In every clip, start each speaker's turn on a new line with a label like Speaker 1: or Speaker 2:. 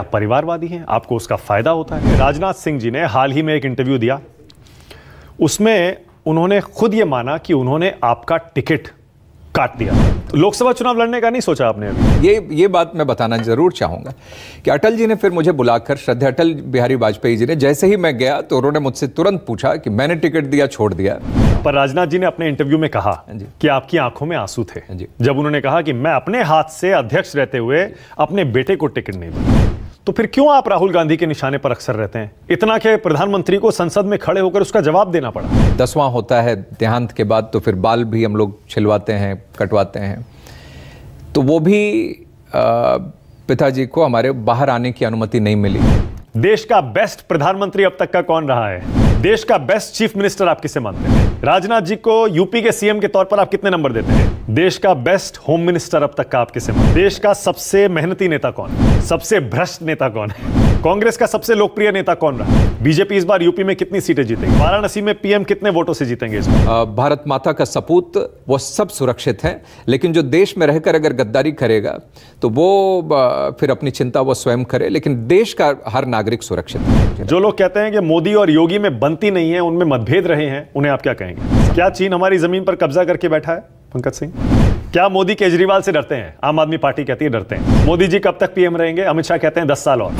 Speaker 1: आप परिवारवादी हैं आपको उसका फायदा होता है राजनाथ सिंह जी ने हाल ही में एक इंटरव्यू दिया उसमें उन्होंने खुद ये माना कि उन्होंने
Speaker 2: आपका टिकट काट दिया लोकसभा चुनाव लड़ने का नहीं सोचा आपने अभी ये ये बात मैं बताना जरूर चाहूंगा कि अटल जी ने फिर मुझे बुलाकर श्रद्धा अटल बिहारी वाजपेयी जी ने जैसे ही मैं गया तो उन्होंने मुझसे तुरंत पूछा कि मैंने टिकट दिया छोड़ दिया पर राजनाथ जी ने अपने इंटरव्यू में कहा
Speaker 1: हाँ कि आपकी आंखों में आंसू थे हाँ जब उन्होंने कहा कि मैं अपने हाथ से अध्यक्ष रहते हुए अपने बेटे को टिकट नहीं दिया
Speaker 2: तो फिर क्यों आप राहुल गांधी के निशाने पर
Speaker 1: अक्सर रहते हैं इतना के
Speaker 2: प्रधानमंत्री को संसद में खड़े होकर उसका जवाब देना पड़ा दसवां होता है देहांत के बाद तो फिर बाल भी हम लोग छिलवाते हैं कटवाते हैं तो वो भी पिताजी को हमारे बाहर आने की अनुमति नहीं मिली देश का बेस्ट प्रधानमंत्री अब
Speaker 1: तक का कौन रहा है देश का बेस्ट चीफ मिनिस्टर आप किसे मानते हैं राजनाथ जी को यूपी के सीएम के तौर पर आप कितने नंबर देते हैं देश का बेस्ट होम मिनिस्टर अब तक का आप किसे मानते हैं देश का सबसे मेहनती नेता कौन सबसे भ्रष्ट नेता कौन है कांग्रेस का सबसे लोकप्रिय नेता कौन रहा बीजेपी
Speaker 2: इस बार यूपी में कितनी सीटें जीतेगी वाराणसी में पीएम कितने वोटों से जीतेंगे इसमें भारत माता का सपूत वो सब सुरक्षित है लेकिन जो देश में रहकर अगर गद्दारी करेगा तो वो फिर अपनी चिंता वो स्वयं करे लेकिन देश का हर नागरिक नागरिक सुरक्षित जो लोग कहते
Speaker 1: हैं कि मोदी और योगी में बनती नहीं है उनमें मतभेद रहे हैं उन्हें आप क्या कहेंगे क्या चीन हमारी जमीन पर कब्जा करके बैठा है पंकज सिंह क्या मोदी केजरीवाल से डरते हैं आम आदमी पार्टी कहती है डरते हैं मोदी जी कब तक पीएम रहेंगे अमित शाह कहते हैं दस साल और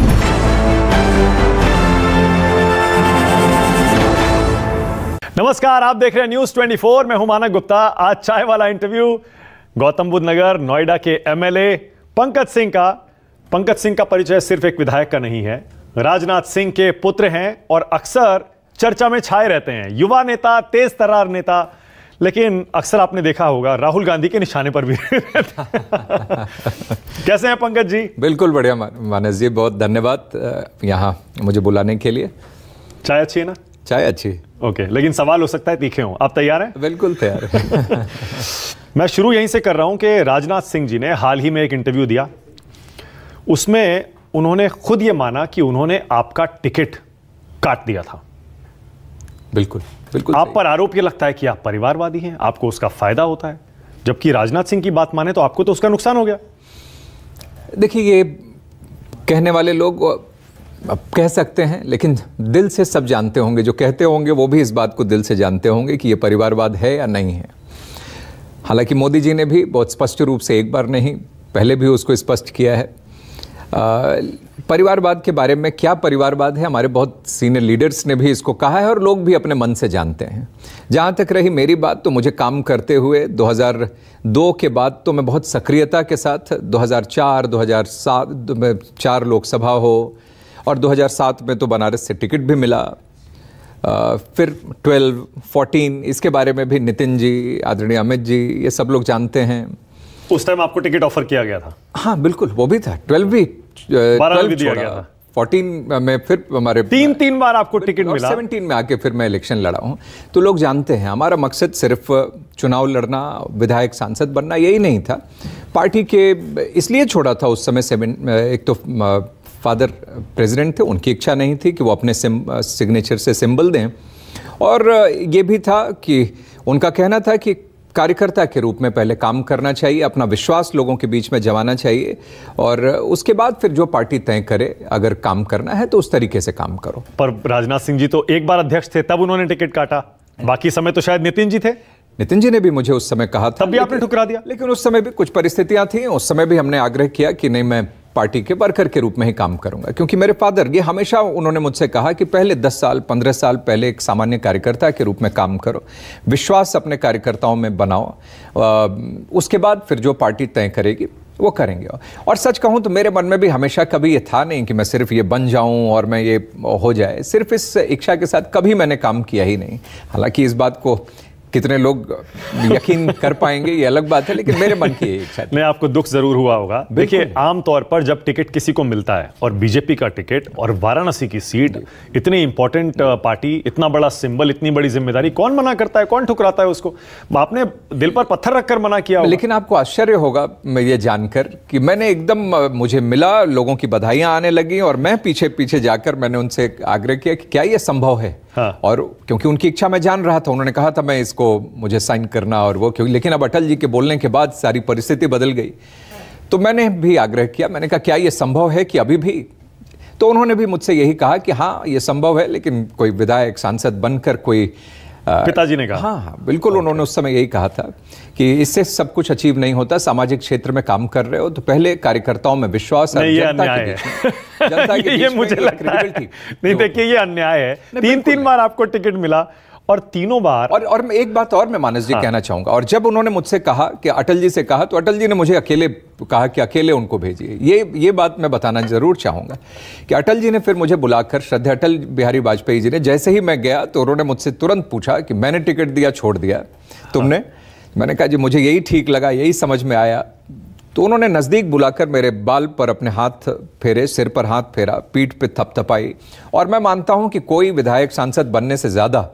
Speaker 1: नमस्कार आप देख रहे हैं न्यूज 24 मैं हूं मानक गुप्ता आज चाय वाला इंटरव्यू गौतम बुद्ध नगर नोएडा के एमएलए पंकज सिंह का पंकज सिंह का परिचय सिर्फ एक विधायक का नहीं है राजनाथ सिंह के पुत्र हैं और अक्सर चर्चा में छाए रहते हैं युवा नेता तेज तरार नेता लेकिन अक्सर आपने देखा होगा राहुल गांधी के निशाने पर भी
Speaker 2: कैसे हैं पंकज जी बिल्कुल बढ़िया मानस जी बहुत धन्यवाद यहाँ मुझे बुलाने के लिए चाय अच्छी है ना चाय अच्छी ओके लेकिन सवाल हो सकता है तीखे हो आप तैयार हैं बिल्कुल तैयार
Speaker 1: है मैं शुरू यहीं से कर रहा हूं कि राजनाथ सिंह जी ने हाल ही में एक इंटरव्यू दिया उसमें उन्होंने खुद ये माना कि उन्होंने आपका टिकट काट दिया था बिल्कुल बिल्कुल आप पर आरोप ये लगता है कि आप परिवारवादी हैं आपको उसका फायदा होता है जबकि राजनाथ सिंह की बात माने तो आपको तो उसका नुकसान हो गया
Speaker 2: देखिए ये कहने वाले लोग अब कह सकते हैं लेकिन दिल से सब जानते होंगे जो कहते होंगे वो भी इस बात को दिल से जानते होंगे कि ये परिवारवाद है या नहीं है हालांकि मोदी जी ने भी बहुत स्पष्ट रूप से एक बार नहीं पहले भी उसको स्पष्ट किया है परिवारवाद के बारे में क्या परिवारवाद है हमारे बहुत सीनियर लीडर्स ने भी इसको कहा है और लोग भी अपने मन से जानते हैं जहाँ तक रही मेरी बात तो मुझे काम करते हुए 2002 के बाद तो मैं बहुत सक्रियता के साथ 2004 2007 में चार लोकसभा हो और 2007 में तो बनारस से टिकट भी मिला फिर 12, 14 इसके बारे में भी नितिन जी आदरणीय अमित जी ये सब लोग जानते हैं उस टाइम आपको टिकट ऑफर किया गया था हाँ बिल्कुल वो भी था ट्वेल्व भी दिया गया था फोर्टीन में फिर हमारे तीन तीन बार आपको टिकट मिला सेवनटीन में आके फिर मैं इलेक्शन लड़ा हूँ तो लोग जानते हैं हमारा मकसद सिर्फ चुनाव लड़ना विधायक सांसद बनना यही नहीं था पार्टी के इसलिए छोड़ा था उस समय सेवन एक तो फादर प्रेसिडेंट थे उनकी इच्छा नहीं थी कि वो अपने सिग्नेचर से सिंबल दें और ये भी था कि उनका कहना था कि कार्यकर्ता के रूप में पहले काम करना चाहिए अपना विश्वास लोगों के बीच में जमाना चाहिए और उसके बाद फिर जो पार्टी तय करे अगर काम करना है तो उस तरीके से काम करो पर राजनाथ सिंह जी तो एक बार अध्यक्ष थे तब उन्होंने टिकट काटा बाकी समय तो शायद नितिन जी थे नितिन जी ने भी मुझे उस समय कहा था तब भी आपने ठुकरा दिया लेकिन उस समय भी कुछ परिस्थितियां थी उस समय भी हमने आग्रह किया कि नहीं मैं पार्टी के वर्कर के रूप में ही काम करूंगा क्योंकि मेरे फादर ये हमेशा उन्होंने मुझसे कहा कि पहले दस साल पंद्रह साल पहले एक सामान्य कार्यकर्ता के रूप में काम करो विश्वास अपने कार्यकर्ताओं में बनाओ उसके बाद फिर जो पार्टी तय करेगी वो करेंगे और सच कहूँ तो मेरे मन में भी हमेशा कभी ये था नहीं कि मैं सिर्फ ये बन जाऊँ और मैं ये हो जाए सिर्फ इस इच्छा के साथ कभी मैंने काम किया ही नहीं हालांकि इस बात को कितने लोग यकीन कर पाएंगे ये अलग बात है लेकिन मेरे मन की इच्छा
Speaker 1: मैं आपको दुख जरूर हुआ होगा
Speaker 2: देखिए आमतौर
Speaker 1: पर जब टिकट किसी को मिलता है और बीजेपी का टिकट और वाराणसी की सीट इतनी इंपॉर्टेंट uh, पार्टी इतना बड़ा सिंबल इतनी बड़ी जिम्मेदारी कौन मना करता है कौन ठुकराता है उसको आपने
Speaker 2: दिल पर पत्थर रखकर मना किया लेकिन आपको आश्चर्य होगा मैं ये जानकर कि मैंने एकदम uh, मुझे मिला लोगों की बधाइयाँ आने लगी और मैं पीछे पीछे जाकर मैंने उनसे आग्रह किया कि क्या यह संभव है हाँ। और क्योंकि उनकी इच्छा मैं जान रहा था उन्होंने कहा था मैं इसको मुझे साइन करना और वो क्योंकि लेकिन अब अटल जी के बोलने के बाद सारी परिस्थिति बदल गई तो मैंने भी आग्रह किया मैंने कहा क्या ये संभव है कि अभी भी तो उन्होंने भी मुझसे यही कहा कि हाँ ये संभव है लेकिन कोई विधायक सांसद बनकर कोई Uh, पिताजी ने कहा हाँ, हाँ बिल्कुल okay. उन्होंने उस समय यही कहा था कि इससे सब कुछ अचीव नहीं होता सामाजिक क्षेत्र में काम कर रहे हो तो पहले कार्यकर्ताओं में विश्वास जनता
Speaker 1: के बीच मुझे लग रहा है नहीं देखिए ये अन्याय है
Speaker 2: तीन तीन बार आपको टिकट मिला और तीनों बार और और एक बात और मैं मानस जी हाँ। कहना चाहूंगा और जब उन्होंने मुझसे कहा कि अटल जी से कहा तो अटल जी ने मुझे अकेले कहा कि अकेले उनको भेजिए ये ये बात मैं बताना जरूर चाहूंगा कि अटल जी ने फिर मुझे बुलाकर श्रद्धा अटल बिहारी वाजपेयी जी ने जैसे ही मैं गया तो उन्होंने मुझसे तुरंत पूछा कि मैंने टिकट दिया छोड़ दिया हाँ। तुमने मैंने कहा जी मुझे यही ठीक लगा यही समझ में आया तो उन्होंने नज़दीक बुलाकर मेरे बाल पर अपने हाथ फेरे सिर पर हाथ फेरा पीठ पर थपथपाई और मैं मानता हूं कि कोई विधायक सांसद बनने से ज़्यादा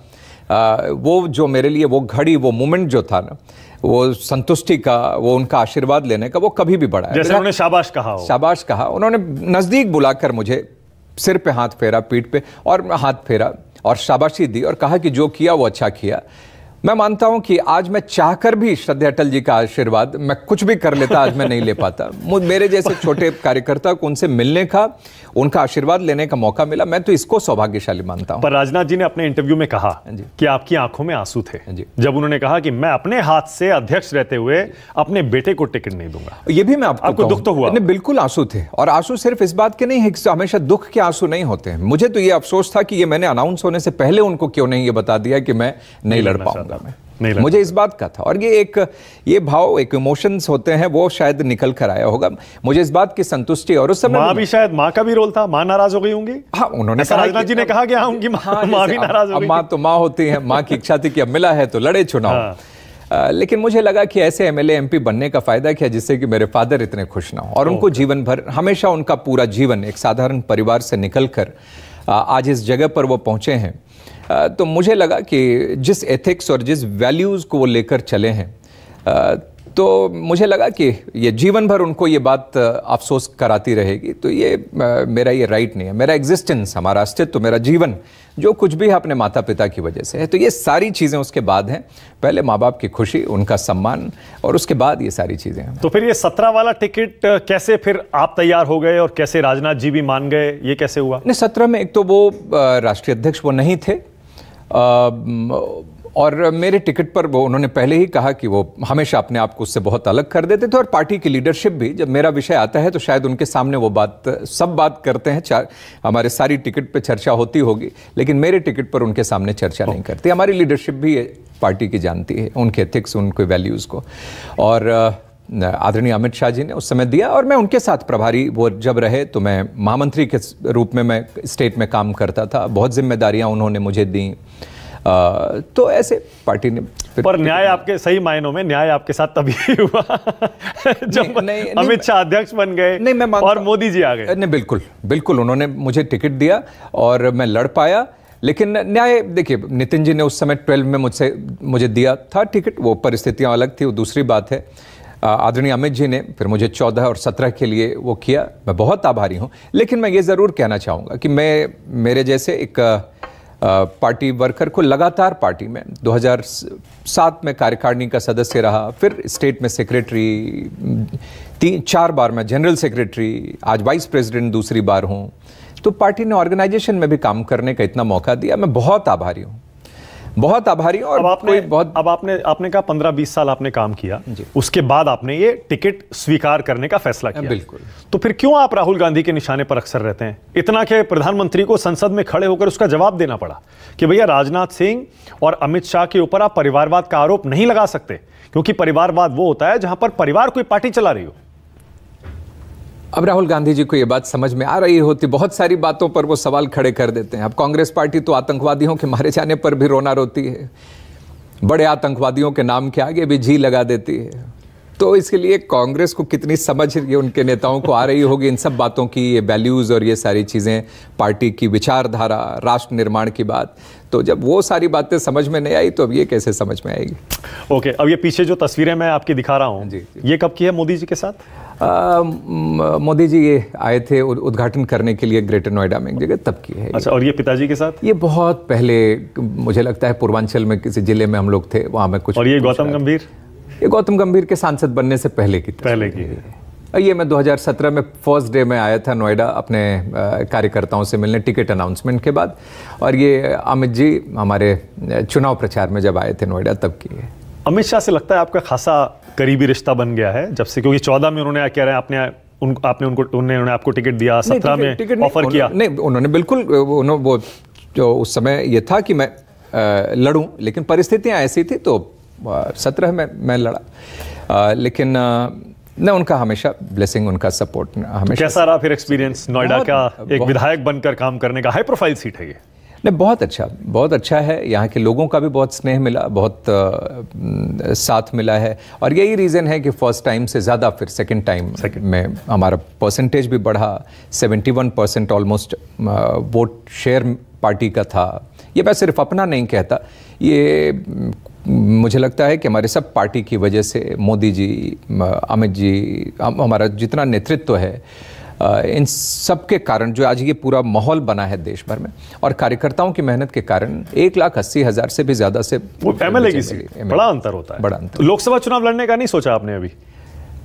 Speaker 2: वो जो मेरे लिए वो घड़ी वो मोमेंट जो था ना वो संतुष्टि का वो उनका आशीर्वाद लेने का वो कभी भी बड़ा जैसे उन्होंने
Speaker 1: शाबाश कहा
Speaker 2: शाबाश कहा उन्होंने नज़दीक बुलाकर मुझे सिर पे हाथ फेरा पीठ पे और हाथ फेरा और शाबाशी दी और कहा कि जो किया वो अच्छा किया मैं मानता हूं कि आज मैं चाहकर भी श्रद्धा अटल जी का आशीर्वाद मैं कुछ भी कर लेता आज मैं नहीं ले पाता मेरे जैसे छोटे कार्यकर्ता को उनसे मिलने का उनका आशीर्वाद लेने का मौका मिला मैं तो इसको सौभाग्यशाली मानता हूं पर राजनाथ जी ने अपने इंटरव्यू में कहा हाँ कि आपकी आंखों में आंसू थे हाँ जब उन्होंने कहा कि मैं अपने हाथ से अध्यक्ष रहते हुए अपने बेटे को टिकट नहीं दूंगा ये भी मैं आपको, आपको दुख तो हुआ बिल्कुल आंसू थे और आंसू सिर्फ इस बात के नहीं है हमेशा दुख के आंसू नहीं होते मुझे तो ये अफसोस था कि ये मैंने अनाउंस होने से पहले उनको क्यों नहीं ये बता दिया कि मैं नहीं लड़ पाऊंगा मामला में नहीं मुझे इस बात का था और ये एक ये भाव एक इमोशंस होते हैं वो शायद निकल कर आया होगा मुझे इस बात की संतुष्टि और उस समय माँ भी शायद माँ का भी रोल था माँ नाराज हो गई होंगी हाँ उन्होंने कहा जी ने कहा कि हाँ उनकी माँ हाँ, माँ भी नाराज हो माँ तो माँ होती है माँ की इच्छा थी कि अब मिला है तो लड़े चुनाव हाँ। लेकिन मुझे लगा कि ऐसे एम एल बनने का फायदा क्या जिससे कि मेरे फादर इतने खुश ना हो और उनको जीवन भर हमेशा उनका पूरा जीवन एक साधारण परिवार से निकल आज इस जगह पर वो पहुंचे हैं तो मुझे लगा कि जिस एथिक्स और जिस वैल्यूज़ को वो लेकर चले हैं तो मुझे लगा कि ये जीवन भर उनको ये बात अफसोस कराती रहेगी तो ये मेरा ये राइट नहीं है मेरा एग्जिस्टेंस हमारा अस्तित्व मेरा जीवन जो कुछ भी है अपने माता पिता की वजह से है तो ये सारी चीज़ें उसके बाद हैं पहले माँ बाप की खुशी उनका सम्मान और उसके बाद ये सारी चीज़ें हैं तो फिर ये सत्रह वाला टिकट कैसे फिर आप तैयार हो गए और कैसे राजनाथ जी भी मान गए ये कैसे हुआ नहीं सत्रह में एक तो वो राष्ट्रीय अध्यक्ष वो नहीं थे और मेरे टिकट पर वो उन्होंने पहले ही कहा कि वो हमेशा अपने आप को उससे बहुत अलग कर देते थे और पार्टी की लीडरशिप भी जब मेरा विषय आता है तो शायद उनके सामने वो बात सब बात करते हैं हमारे सारी टिकट पर चर्चा होती होगी लेकिन मेरे टिकट पर उनके सामने चर्चा नहीं करती हमारी लीडरशिप भी पार्टी की जानती है उनके एथिक्स उनके वैल्यूज़ को और आदरणीय अमित शाह जी ने उस समय दिया और मैं उनके साथ प्रभारी वो जब रहे तो मैं महामंत्री के रूप में मैं स्टेट में काम करता था बहुत जिम्मेदारियां उन्होंने मुझे दी आ, तो ऐसे पार्टी ने पर न्याय
Speaker 1: आपके सही मायनों में न्याय आपके साथ तभी
Speaker 2: हुआ जब अमित शाह अध्यक्ष बन गए नहीं मैं और मोदी जी आ गए नहीं बिल्कुल बिल्कुल उन्होंने मुझे टिकट दिया और मैं लड़ पाया लेकिन न्याय देखिए नितिन जी ने उस समय ट्वेल्व में मुझसे मुझे दिया था टिकट वो परिस्थितियाँ अलग थी वो दूसरी बात है आदरणीय अमित जी ने फिर मुझे चौदह और सत्रह के लिए वो किया मैं बहुत आभारी हूँ लेकिन मैं ये ज़रूर कहना चाहूँगा कि मैं मेरे जैसे एक पार्टी वर्कर को लगातार पार्टी में 2007 में कार्यकारिणी का सदस्य रहा फिर स्टेट में सेक्रेटरी तीन चार बार मैं जनरल सेक्रेटरी आज वाइस प्रेसिडेंट दूसरी बार हूँ तो पार्टी ने ऑर्गेनाइजेशन में भी काम करने का इतना मौका दिया मैं बहुत आभारी हूँ बहुत आभारी और अब आपने बहुत अब आपने आपने कहा पंद्रह बीस साल
Speaker 1: आपने काम किया उसके बाद आपने ये टिकट स्वीकार करने का फैसला किया बिल्कुल तो फिर क्यों आप राहुल गांधी के निशाने पर अक्सर रहते हैं इतना के प्रधानमंत्री को संसद में खड़े होकर उसका जवाब देना पड़ा कि भैया राजनाथ सिंह और अमित शाह के ऊपर आप परिवारवाद का आरोप नहीं लगा सकते क्योंकि परिवारवाद वो होता है जहां पर परिवार कोई पार्टी चला रही हो
Speaker 2: अब राहुल गांधी जी को ये बात समझ में आ रही होती बहुत सारी बातों पर वो सवाल खड़े कर देते हैं अब कांग्रेस पार्टी तो आतंकवादियों के मारे जाने पर भी रोना रोती है बड़े आतंकवादियों के नाम के आगे भी जी लगा देती है तो इसके लिए कांग्रेस को कितनी समझ ये उनके नेताओं को आ रही होगी इन सब बातों की ये वैल्यूज़ और ये सारी चीज़ें पार्टी की विचारधारा राष्ट्र निर्माण की बात तो जब वो सारी बातें समझ में नहीं आई तो अब ये कैसे समझ में आएगी ओके okay, अब ये पीछे जो तस्वीरें मैं आपकी दिखा रहा हूँ हाँ जी, जी ये कब की है मोदी जी के साथ मोदी जी ये आए थे उद्घाटन करने के लिए ग्रेटर नोएडा में एक जगह तब की है अच्छा और ये पिताजी के साथ ये बहुत पहले मुझे लगता है पूर्वांचल में किसी जिले में हम लोग थे वहाँ में कुछ और ये गौतम गंभीर ये गौतम गंभीर के सांसद बनने से पहले की पहले की ये मैं 2017 में फर्स्ट डे में आया था नोएडा अपने कार्यकर्ताओं से मिलने टिकट अनाउंसमेंट के बाद और ये अमित जी हमारे चुनाव प्रचार में जब आए थे नोएडा तब की है अमित शाह से लगता है आपका
Speaker 1: खासा करीबी रिश्ता बन गया है जब से क्योंकि चौदह में उन्होंने कह रहे हैं आपने उन, आपने उनको उन्होंने
Speaker 2: उन्हें आपको टिकट दिया सत्रह में ऑफर किया नहीं उन्होंने बिल्कुल उन्होंने वो जो उस समय ये था कि मैं लड़ूं लेकिन परिस्थितियां ऐसी थी तो सत्रह में मैं लड़ा आ, लेकिन न उनका हमेशा ब्लेसिंग उनका सपोर्ट तो हमेशा कैसा रहा
Speaker 1: फिर एक्सपीरियंस नोएडा का एक विधायक बनकर काम करने का हाई प्रोफाइल सीट है ये
Speaker 2: नहीं बहुत अच्छा बहुत अच्छा है यहाँ के लोगों का भी बहुत स्नेह मिला बहुत आ, साथ मिला है और यही रीज़न है कि फर्स्ट टाइम से ज़्यादा फिर सेकेंड टाइम में हमारा परसेंटेज भी बढ़ा 71 percent almost vote share party का था ये मैं सिर्फ अपना नहीं कहता ये मुझे लगता है कि हमारे सब पार्टी की वजह से मोदी जी अमित जी हमारा जितना नेतृत्व है इन सब के कारण जो आज ये पूरा माहौल बना है देश भर में और कार्यकर्ताओं की मेहनत के कारण एक लाख अस्सी हजार से भी ज्यादा से एमएलए की बड़ा अंतर होता है बड़ा अंतर लोकसभा चुनाव लड़ने का नहीं सोचा आपने अभी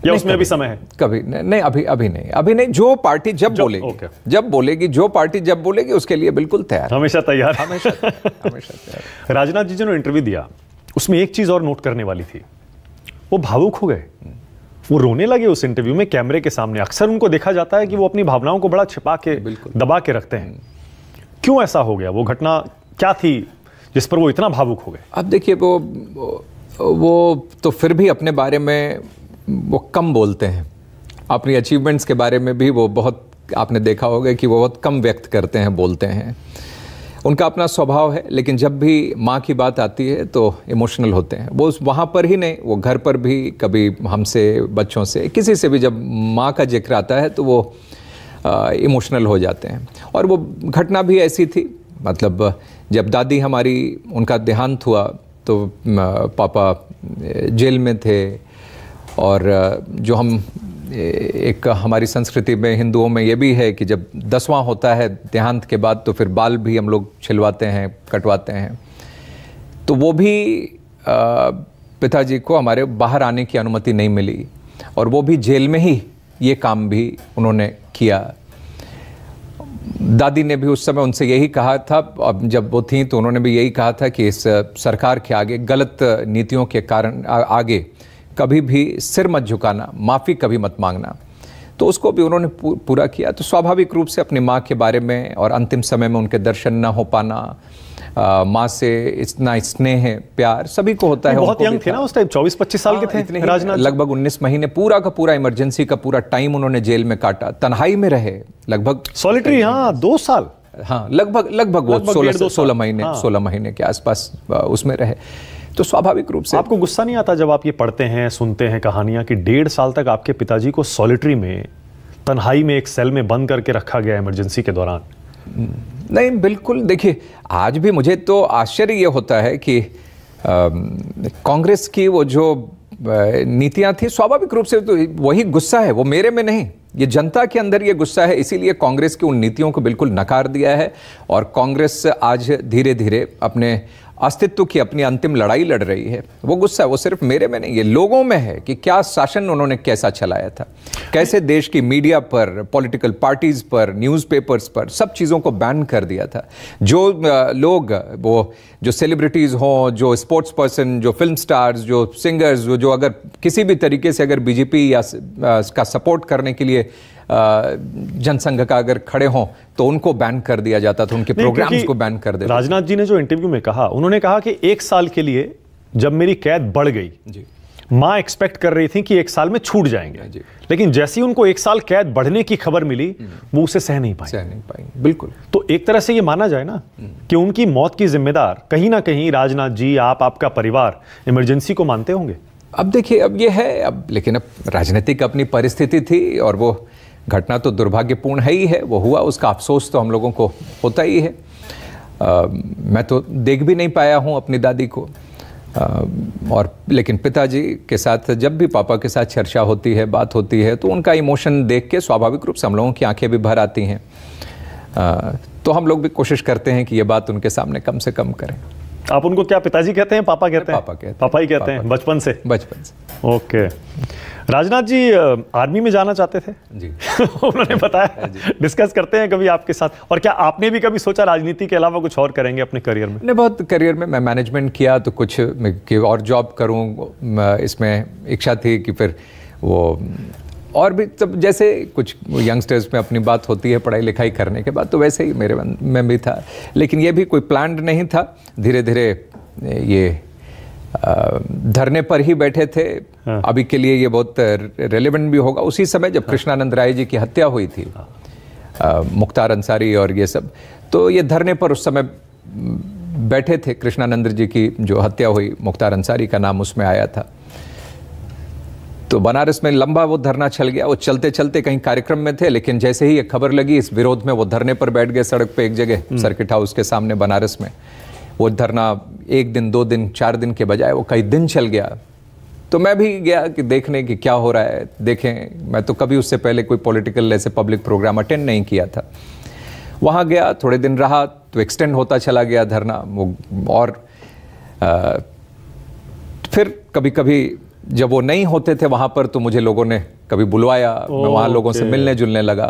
Speaker 1: या उसमें अभी समय
Speaker 2: है कभी नहीं, नहीं अभी अभी नहीं अभी नहीं जो पार्टी जब जो, बोलेगी जब बोलेगी जो पार्टी जब बोलेगी उसके लिए बिल्कुल तैयार हमेशा तैयार हमेशा हमेशा
Speaker 1: तैयार राजनाथ जी जी ने इंटरव्यू दिया उसमें एक चीज और नोट करने वाली थी वो भावुक हो गए वो रोने लगे उस इंटरव्यू में कैमरे के सामने अक्सर उनको देखा जाता है कि वो अपनी भावनाओं को बड़ा छिपा के दबा के रखते हैं क्यों ऐसा हो गया वो घटना
Speaker 2: क्या थी जिस पर वो इतना भावुक हो गए अब देखिए वो वो तो फिर भी अपने बारे में वो कम बोलते हैं अपनी अचीवमेंट्स के बारे में भी वो बहुत आपने देखा होगा कि वो बहुत कम व्यक्त करते हैं बोलते हैं उनका अपना स्वभाव है लेकिन जब भी माँ की बात आती है तो इमोशनल होते हैं वो वहाँ पर ही नहीं वो घर पर भी कभी हमसे बच्चों से किसी से भी जब माँ का जिक्र आता है तो वो इमोशनल हो जाते हैं और वो घटना भी ऐसी थी मतलब जब दादी हमारी उनका देहांत हुआ तो पापा जेल में थे और जो हम एक हमारी संस्कृति में हिंदुओं में ये भी है कि जब दसवां होता है देहांत के बाद तो फिर बाल भी हम लोग छिलवाते हैं कटवाते हैं तो वो भी पिताजी को हमारे बाहर आने की अनुमति नहीं मिली और वो भी जेल में ही ये काम भी उन्होंने किया दादी ने भी उस समय उनसे यही कहा था अब जब वो थी तो उन्होंने भी यही कहा था कि इस सरकार के आगे गलत नीतियों के कारण आगे कभी भी सिर मत झुकाना माफ़ी कभी मत मांगना तो उसको भी उन्होंने पूरा किया तो स्वाभाविक रूप से अपनी माँ के बारे में और अंतिम समय में उनके दर्शन न हो पाना माँ से इतना स्नेह प्यार सभी को होता है बहुत यंग थे ना उस टाइम चौबीस पच्चीस साल के हाँ, थे इतने राजनाथ लगभग उन्नीस महीने पूरा का पूरा इमरजेंसी का पूरा टाइम उन्होंने जेल में काटा तनहाई में रहे लगभग सॉलिटरी हाँ दो साल हाँ लगभग लगभग वो सोलह सोलह महीने हाँ। सोलह महीने के आसपास उसमें रहे तो स्वाभाविक रूप से आपको गुस्सा नहीं आता जब आप ये
Speaker 1: पढ़ते हैं सुनते हैं कहानियाँ कि डेढ़ साल तक आपके पिताजी को सॉलिटरी में तन्हाई में एक
Speaker 2: सेल में बंद करके रखा गया इमरजेंसी के दौरान नहीं बिल्कुल देखिए आज भी मुझे तो आश्चर्य ये होता है कि कांग्रेस की वो जो नीतियां थी स्वाभाविक रूप से तो वही गुस्सा है वो मेरे में नहीं ये जनता के अंदर ये गुस्सा है इसीलिए कांग्रेस की उन नीतियों को बिल्कुल नकार दिया है और कांग्रेस आज धीरे धीरे अपने अस्तित्व की अपनी अंतिम लड़ाई लड़ रही है वो गुस्सा है वो सिर्फ मेरे में नहीं है लोगों में है कि क्या शासन उन्होंने कैसा चलाया था कैसे देश की मीडिया पर पॉलिटिकल पार्टीज़ पर न्यूज़पेपर्स पर सब चीज़ों को बैन कर दिया था जो लोग वो जो सेलिब्रिटीज़ हों जो स्पोर्ट्स पर्सन जो फिल्म स्टार्स जो सिंगर्स जो अगर किसी भी तरीके से अगर बीजेपी या का सपोर्ट करने के लिए जनसंघ का अगर खड़े हों तो उनको बैन कर दिया जाता था उनके प्रोग्राम्स को बैन कर दिया राजनाथ जी ने जो इंटरव्यू में कहा उन्होंने कहा कि एक साल के लिए जब मेरी कैद बढ़ गई
Speaker 1: जी माँ एक्सपेक्ट कर रही थी कि एक साल में छूट जाएंगे लेकिन जैसे ही उनको एक साल कैद बढ़ने की खबर मिली हम्म। वो उसे सह नहीं पाई सह नहीं पाई बिल्कुल तो एक तरह से ये माना जाए ना हम्म। कि उनकी मौत की जिम्मेदार कहीं ना कहीं राजनाथ जी आप आपका परिवार इमरजेंसी को मानते होंगे अब
Speaker 2: देखिए अब ये है अब लेकिन अब राजनीतिक अपनी परिस्थिति थी और वो घटना तो दुर्भाग्यपूर्ण है ही है वो हुआ उसका अफसोस तो हम लोगों को होता ही है आ, मैं तो देख भी नहीं पाया हूँ अपनी दादी को आ, और लेकिन पिताजी के साथ जब भी पापा के साथ चर्चा होती है बात होती है तो उनका इमोशन देख के स्वाभाविक रूप से हम लोगों की आंखें भी भर आती हैं तो हम लोग भी कोशिश करते हैं कि ये बात उनके सामने कम से कम करें
Speaker 1: आप उनको क्या पिताजी कहते हैं पापा कहते हैं पापा कहते हैं पापा ही कहते हैं
Speaker 2: बचपन से बचपन से ओके
Speaker 1: राजनाथ जी आर्मी में जाना चाहते थे जी उन्होंने बताया हाँ डिस्कस करते हैं कभी आपके साथ और क्या आपने भी कभी सोचा राजनीति के अलावा कुछ और करेंगे अपने
Speaker 2: करियर में नहीं बहुत करियर में मैं मैनेजमेंट किया तो कुछ कि और जॉब करूँ इसमें इच्छा थी कि फिर वो और भी तब जैसे कुछ यंगस्टर्स में अपनी बात होती है पढ़ाई लिखाई करने के बाद तो वैसे ही मेरे में भी था लेकिन ये भी कोई प्लान नहीं था धीरे धीरे ये धरने पर ही बैठे थे हाँ। अभी के लिए ये बहुत रेलिवेंट भी होगा उसी समय जब हाँ। कृष्णानंद राय जी की हत्या हुई थी हाँ। मुख्तार अंसारी और ये सब तो ये धरने पर उस समय बैठे थे कृष्णानंद जी की जो हत्या हुई मुख्तार अंसारी का नाम उसमें आया था तो बनारस में लंबा वो धरना चल गया वो चलते चलते कहीं कार्यक्रम में थे लेकिन जैसे ही ये खबर लगी इस विरोध में वो धरने पर बैठ गए सड़क पे एक जगह सर्किट हम्म। हाउस के सामने बनारस में वो धरना एक दिन दो दिन चार दिन के बजाय वो कई दिन चल गया तो मैं भी गया कि देखने कि क्या हो रहा है देखें मैं तो कभी उससे पहले कोई पॉलिटिकल ऐसे पब्लिक प्रोग्राम अटेंड नहीं किया था वहाँ गया थोड़े दिन रहा तो एक्सटेंड होता चला गया धरना वो और आ, फिर कभी कभी जब वो नहीं होते थे वहाँ पर तो मुझे लोगों ने कभी बुलवाया मैं वहाँ लोगों से मिलने जुलने लगा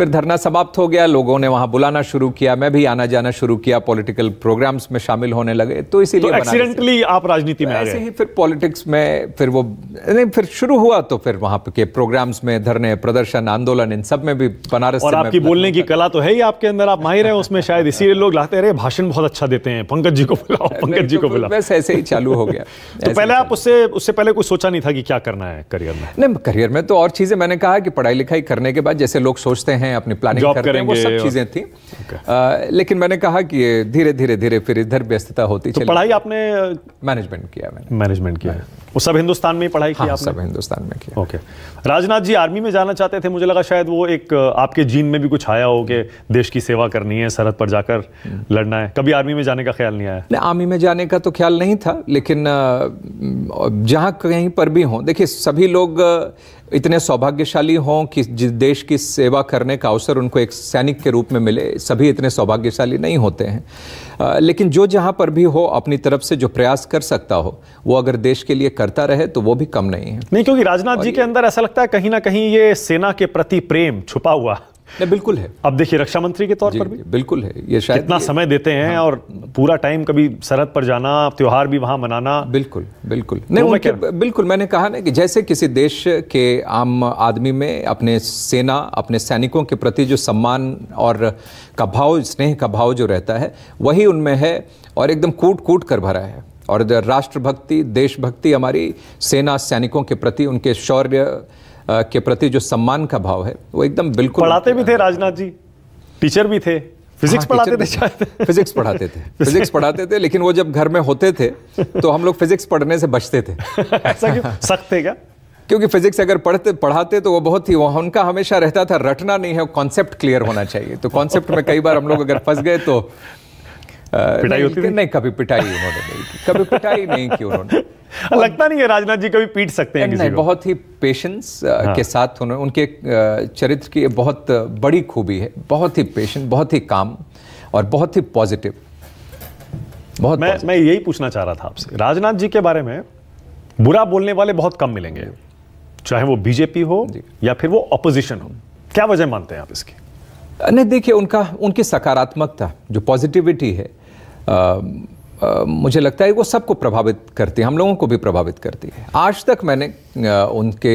Speaker 2: फिर धरना समाप्त हो गया लोगों ने वहां बुलाना शुरू किया मैं भी आना जाना शुरू किया पॉलिटिकल प्रोग्राम्स में शामिल होने लगे तो इसीलिए तो आप राजनीति में ऐसे ही फिर पॉलिटिक्स में फिर वो नहीं फिर शुरू हुआ तो फिर वहां के प्रोग्राम्स में धरने प्रदर्शन आंदोलन इन सब में भी बनारस और आपकी बोलने की कला तो है ही आपके अंदर आप माहिर है उसमें शायद इसीलिए लोग लाते रहे भाषण बहुत अच्छा देते हैं पंकज जी को बुलाओ पंकज तो जी को बुलाओ बस ऐसे ही चालू हो गया तो पहले आप उससे उससे पहले कुछ सोचा नहीं था कि क्या करना है करियर में नहीं करियर में तो और चीजें मैंने कहा कि पढ़ाई लिखाई करने के बाद जैसे लोग सोचते हैं हैं अपनी प्लानिंग करते हैं वो सब चीज़ें थी लेकिन मैंने कहा कि धीरे धीरे धीरे फिर इधर व्यस्तता होती तो चली पढ़ाई आपने मैनेजमेंट किया मैंने मैनेजमेंट किया हाँ। वो सब हिंदुस्तान
Speaker 1: में ही पढ़ाई की हाँ, आपने सब हिंदुस्तान में किया ओके राजनाथ जी आर्मी में जाना चाहते थे मुझे लगा शायद वो एक आपके जीन में भी कुछ आया हो कि देश की सेवा करनी है सरहद पर जाकर हम्म। लड़ना है कभी आर्मी में
Speaker 2: जाने का ख्याल नहीं आया नहीं आर्मी में जाने का तो ख्याल नहीं था लेकिन जहाँ कहीं पर भी हों देखिए सभी लोग इतने सौभाग्यशाली हों कि जिस देश की सेवा करने का अवसर उनको एक सैनिक के रूप में मिले सभी इतने सौभाग्यशाली नहीं होते हैं लेकिन जो जहां पर भी हो अपनी तरफ से जो प्रयास कर सकता हो वो अगर देश के लिए करता रहे तो वो भी कम नहीं है
Speaker 1: नहीं क्योंकि राजनाथ जी के अंदर ऐसा लगता है कहीं ना कहीं ये सेना के प्रति प्रेम छुपा हुआ नहीं बिल्कुल है अब देखिए रक्षा मंत्री के तौर पर भी बिल्कुल है ये शायद इतना समय देते हैं हाँ। और पूरा टाइम कभी सरहद पर जाना त्यौहार भी वहां मनाना बिल्कुल बिल्कुल नहीं तो उनके
Speaker 2: बिल्कुल मैंने कहा ना कि जैसे किसी देश के आम आदमी में अपने सेना अपने सैनिकों के प्रति जो सम्मान और का भाव स्नेह का भाव जो रहता है वही उनमें है और एकदम कूट कूट कर भरा है और राष्ट्रभक्ति देशभक्ति हमारी सेना सैनिकों के प्रति उनके शौर्य के प्रति जो सम्मान का भाव है वो एकदम बिल्कुल पढ़ाते भी थे राजनाथ जी टीचर भी थे फिजिक्स हाँ, पढ़ाते थे शायद फिजिक्स पढ़ाते थे फिजिक्स पढ़ाते थे लेकिन वो जब घर में होते थे तो हम लोग फिजिक्स पढ़ने से बचते थे ऐसा क्यों सख्त थे क्या क्योंकि फिजिक्स अगर पढ़ते पढ़ाते तो वो बहुत ही वहाँ उनका हमेशा रहता था रटना नहीं है कॉन्सेप्ट क्लियर होना चाहिए तो कॉन्सेप्ट में कई बार हम लोग अगर फंस गए तो पिटाई होती नहीं कभी पिटाई उन्होंने नहीं की कभी पिटाई नहीं की उन्होंने लगता नहीं है राजनाथ जी कभी पीट सकते हैं किसी नहीं, को। बहुत ही पेशेंस हाँ। के साथ उन्होंने उनके चरित्र की बहुत बड़ी खूबी है बहुत ही पेशेंट बहुत ही काम और बहुत ही पॉजिटिव बहुत मैं मैं यही पूछना चाह रहा था आपसे राजनाथ जी के बारे में बुरा बोलने वाले बहुत कम मिलेंगे चाहे वो बीजेपी हो या फिर वो अपोजिशन हो क्या वजह मानते हैं आप इसकी नहीं देखिए उनका उनकी सकारात्मकता जो पॉजिटिविटी है मुझे लगता है वो सबको प्रभावित करती है हम लोगों को भी प्रभावित करती है आज तक मैंने आ, उनके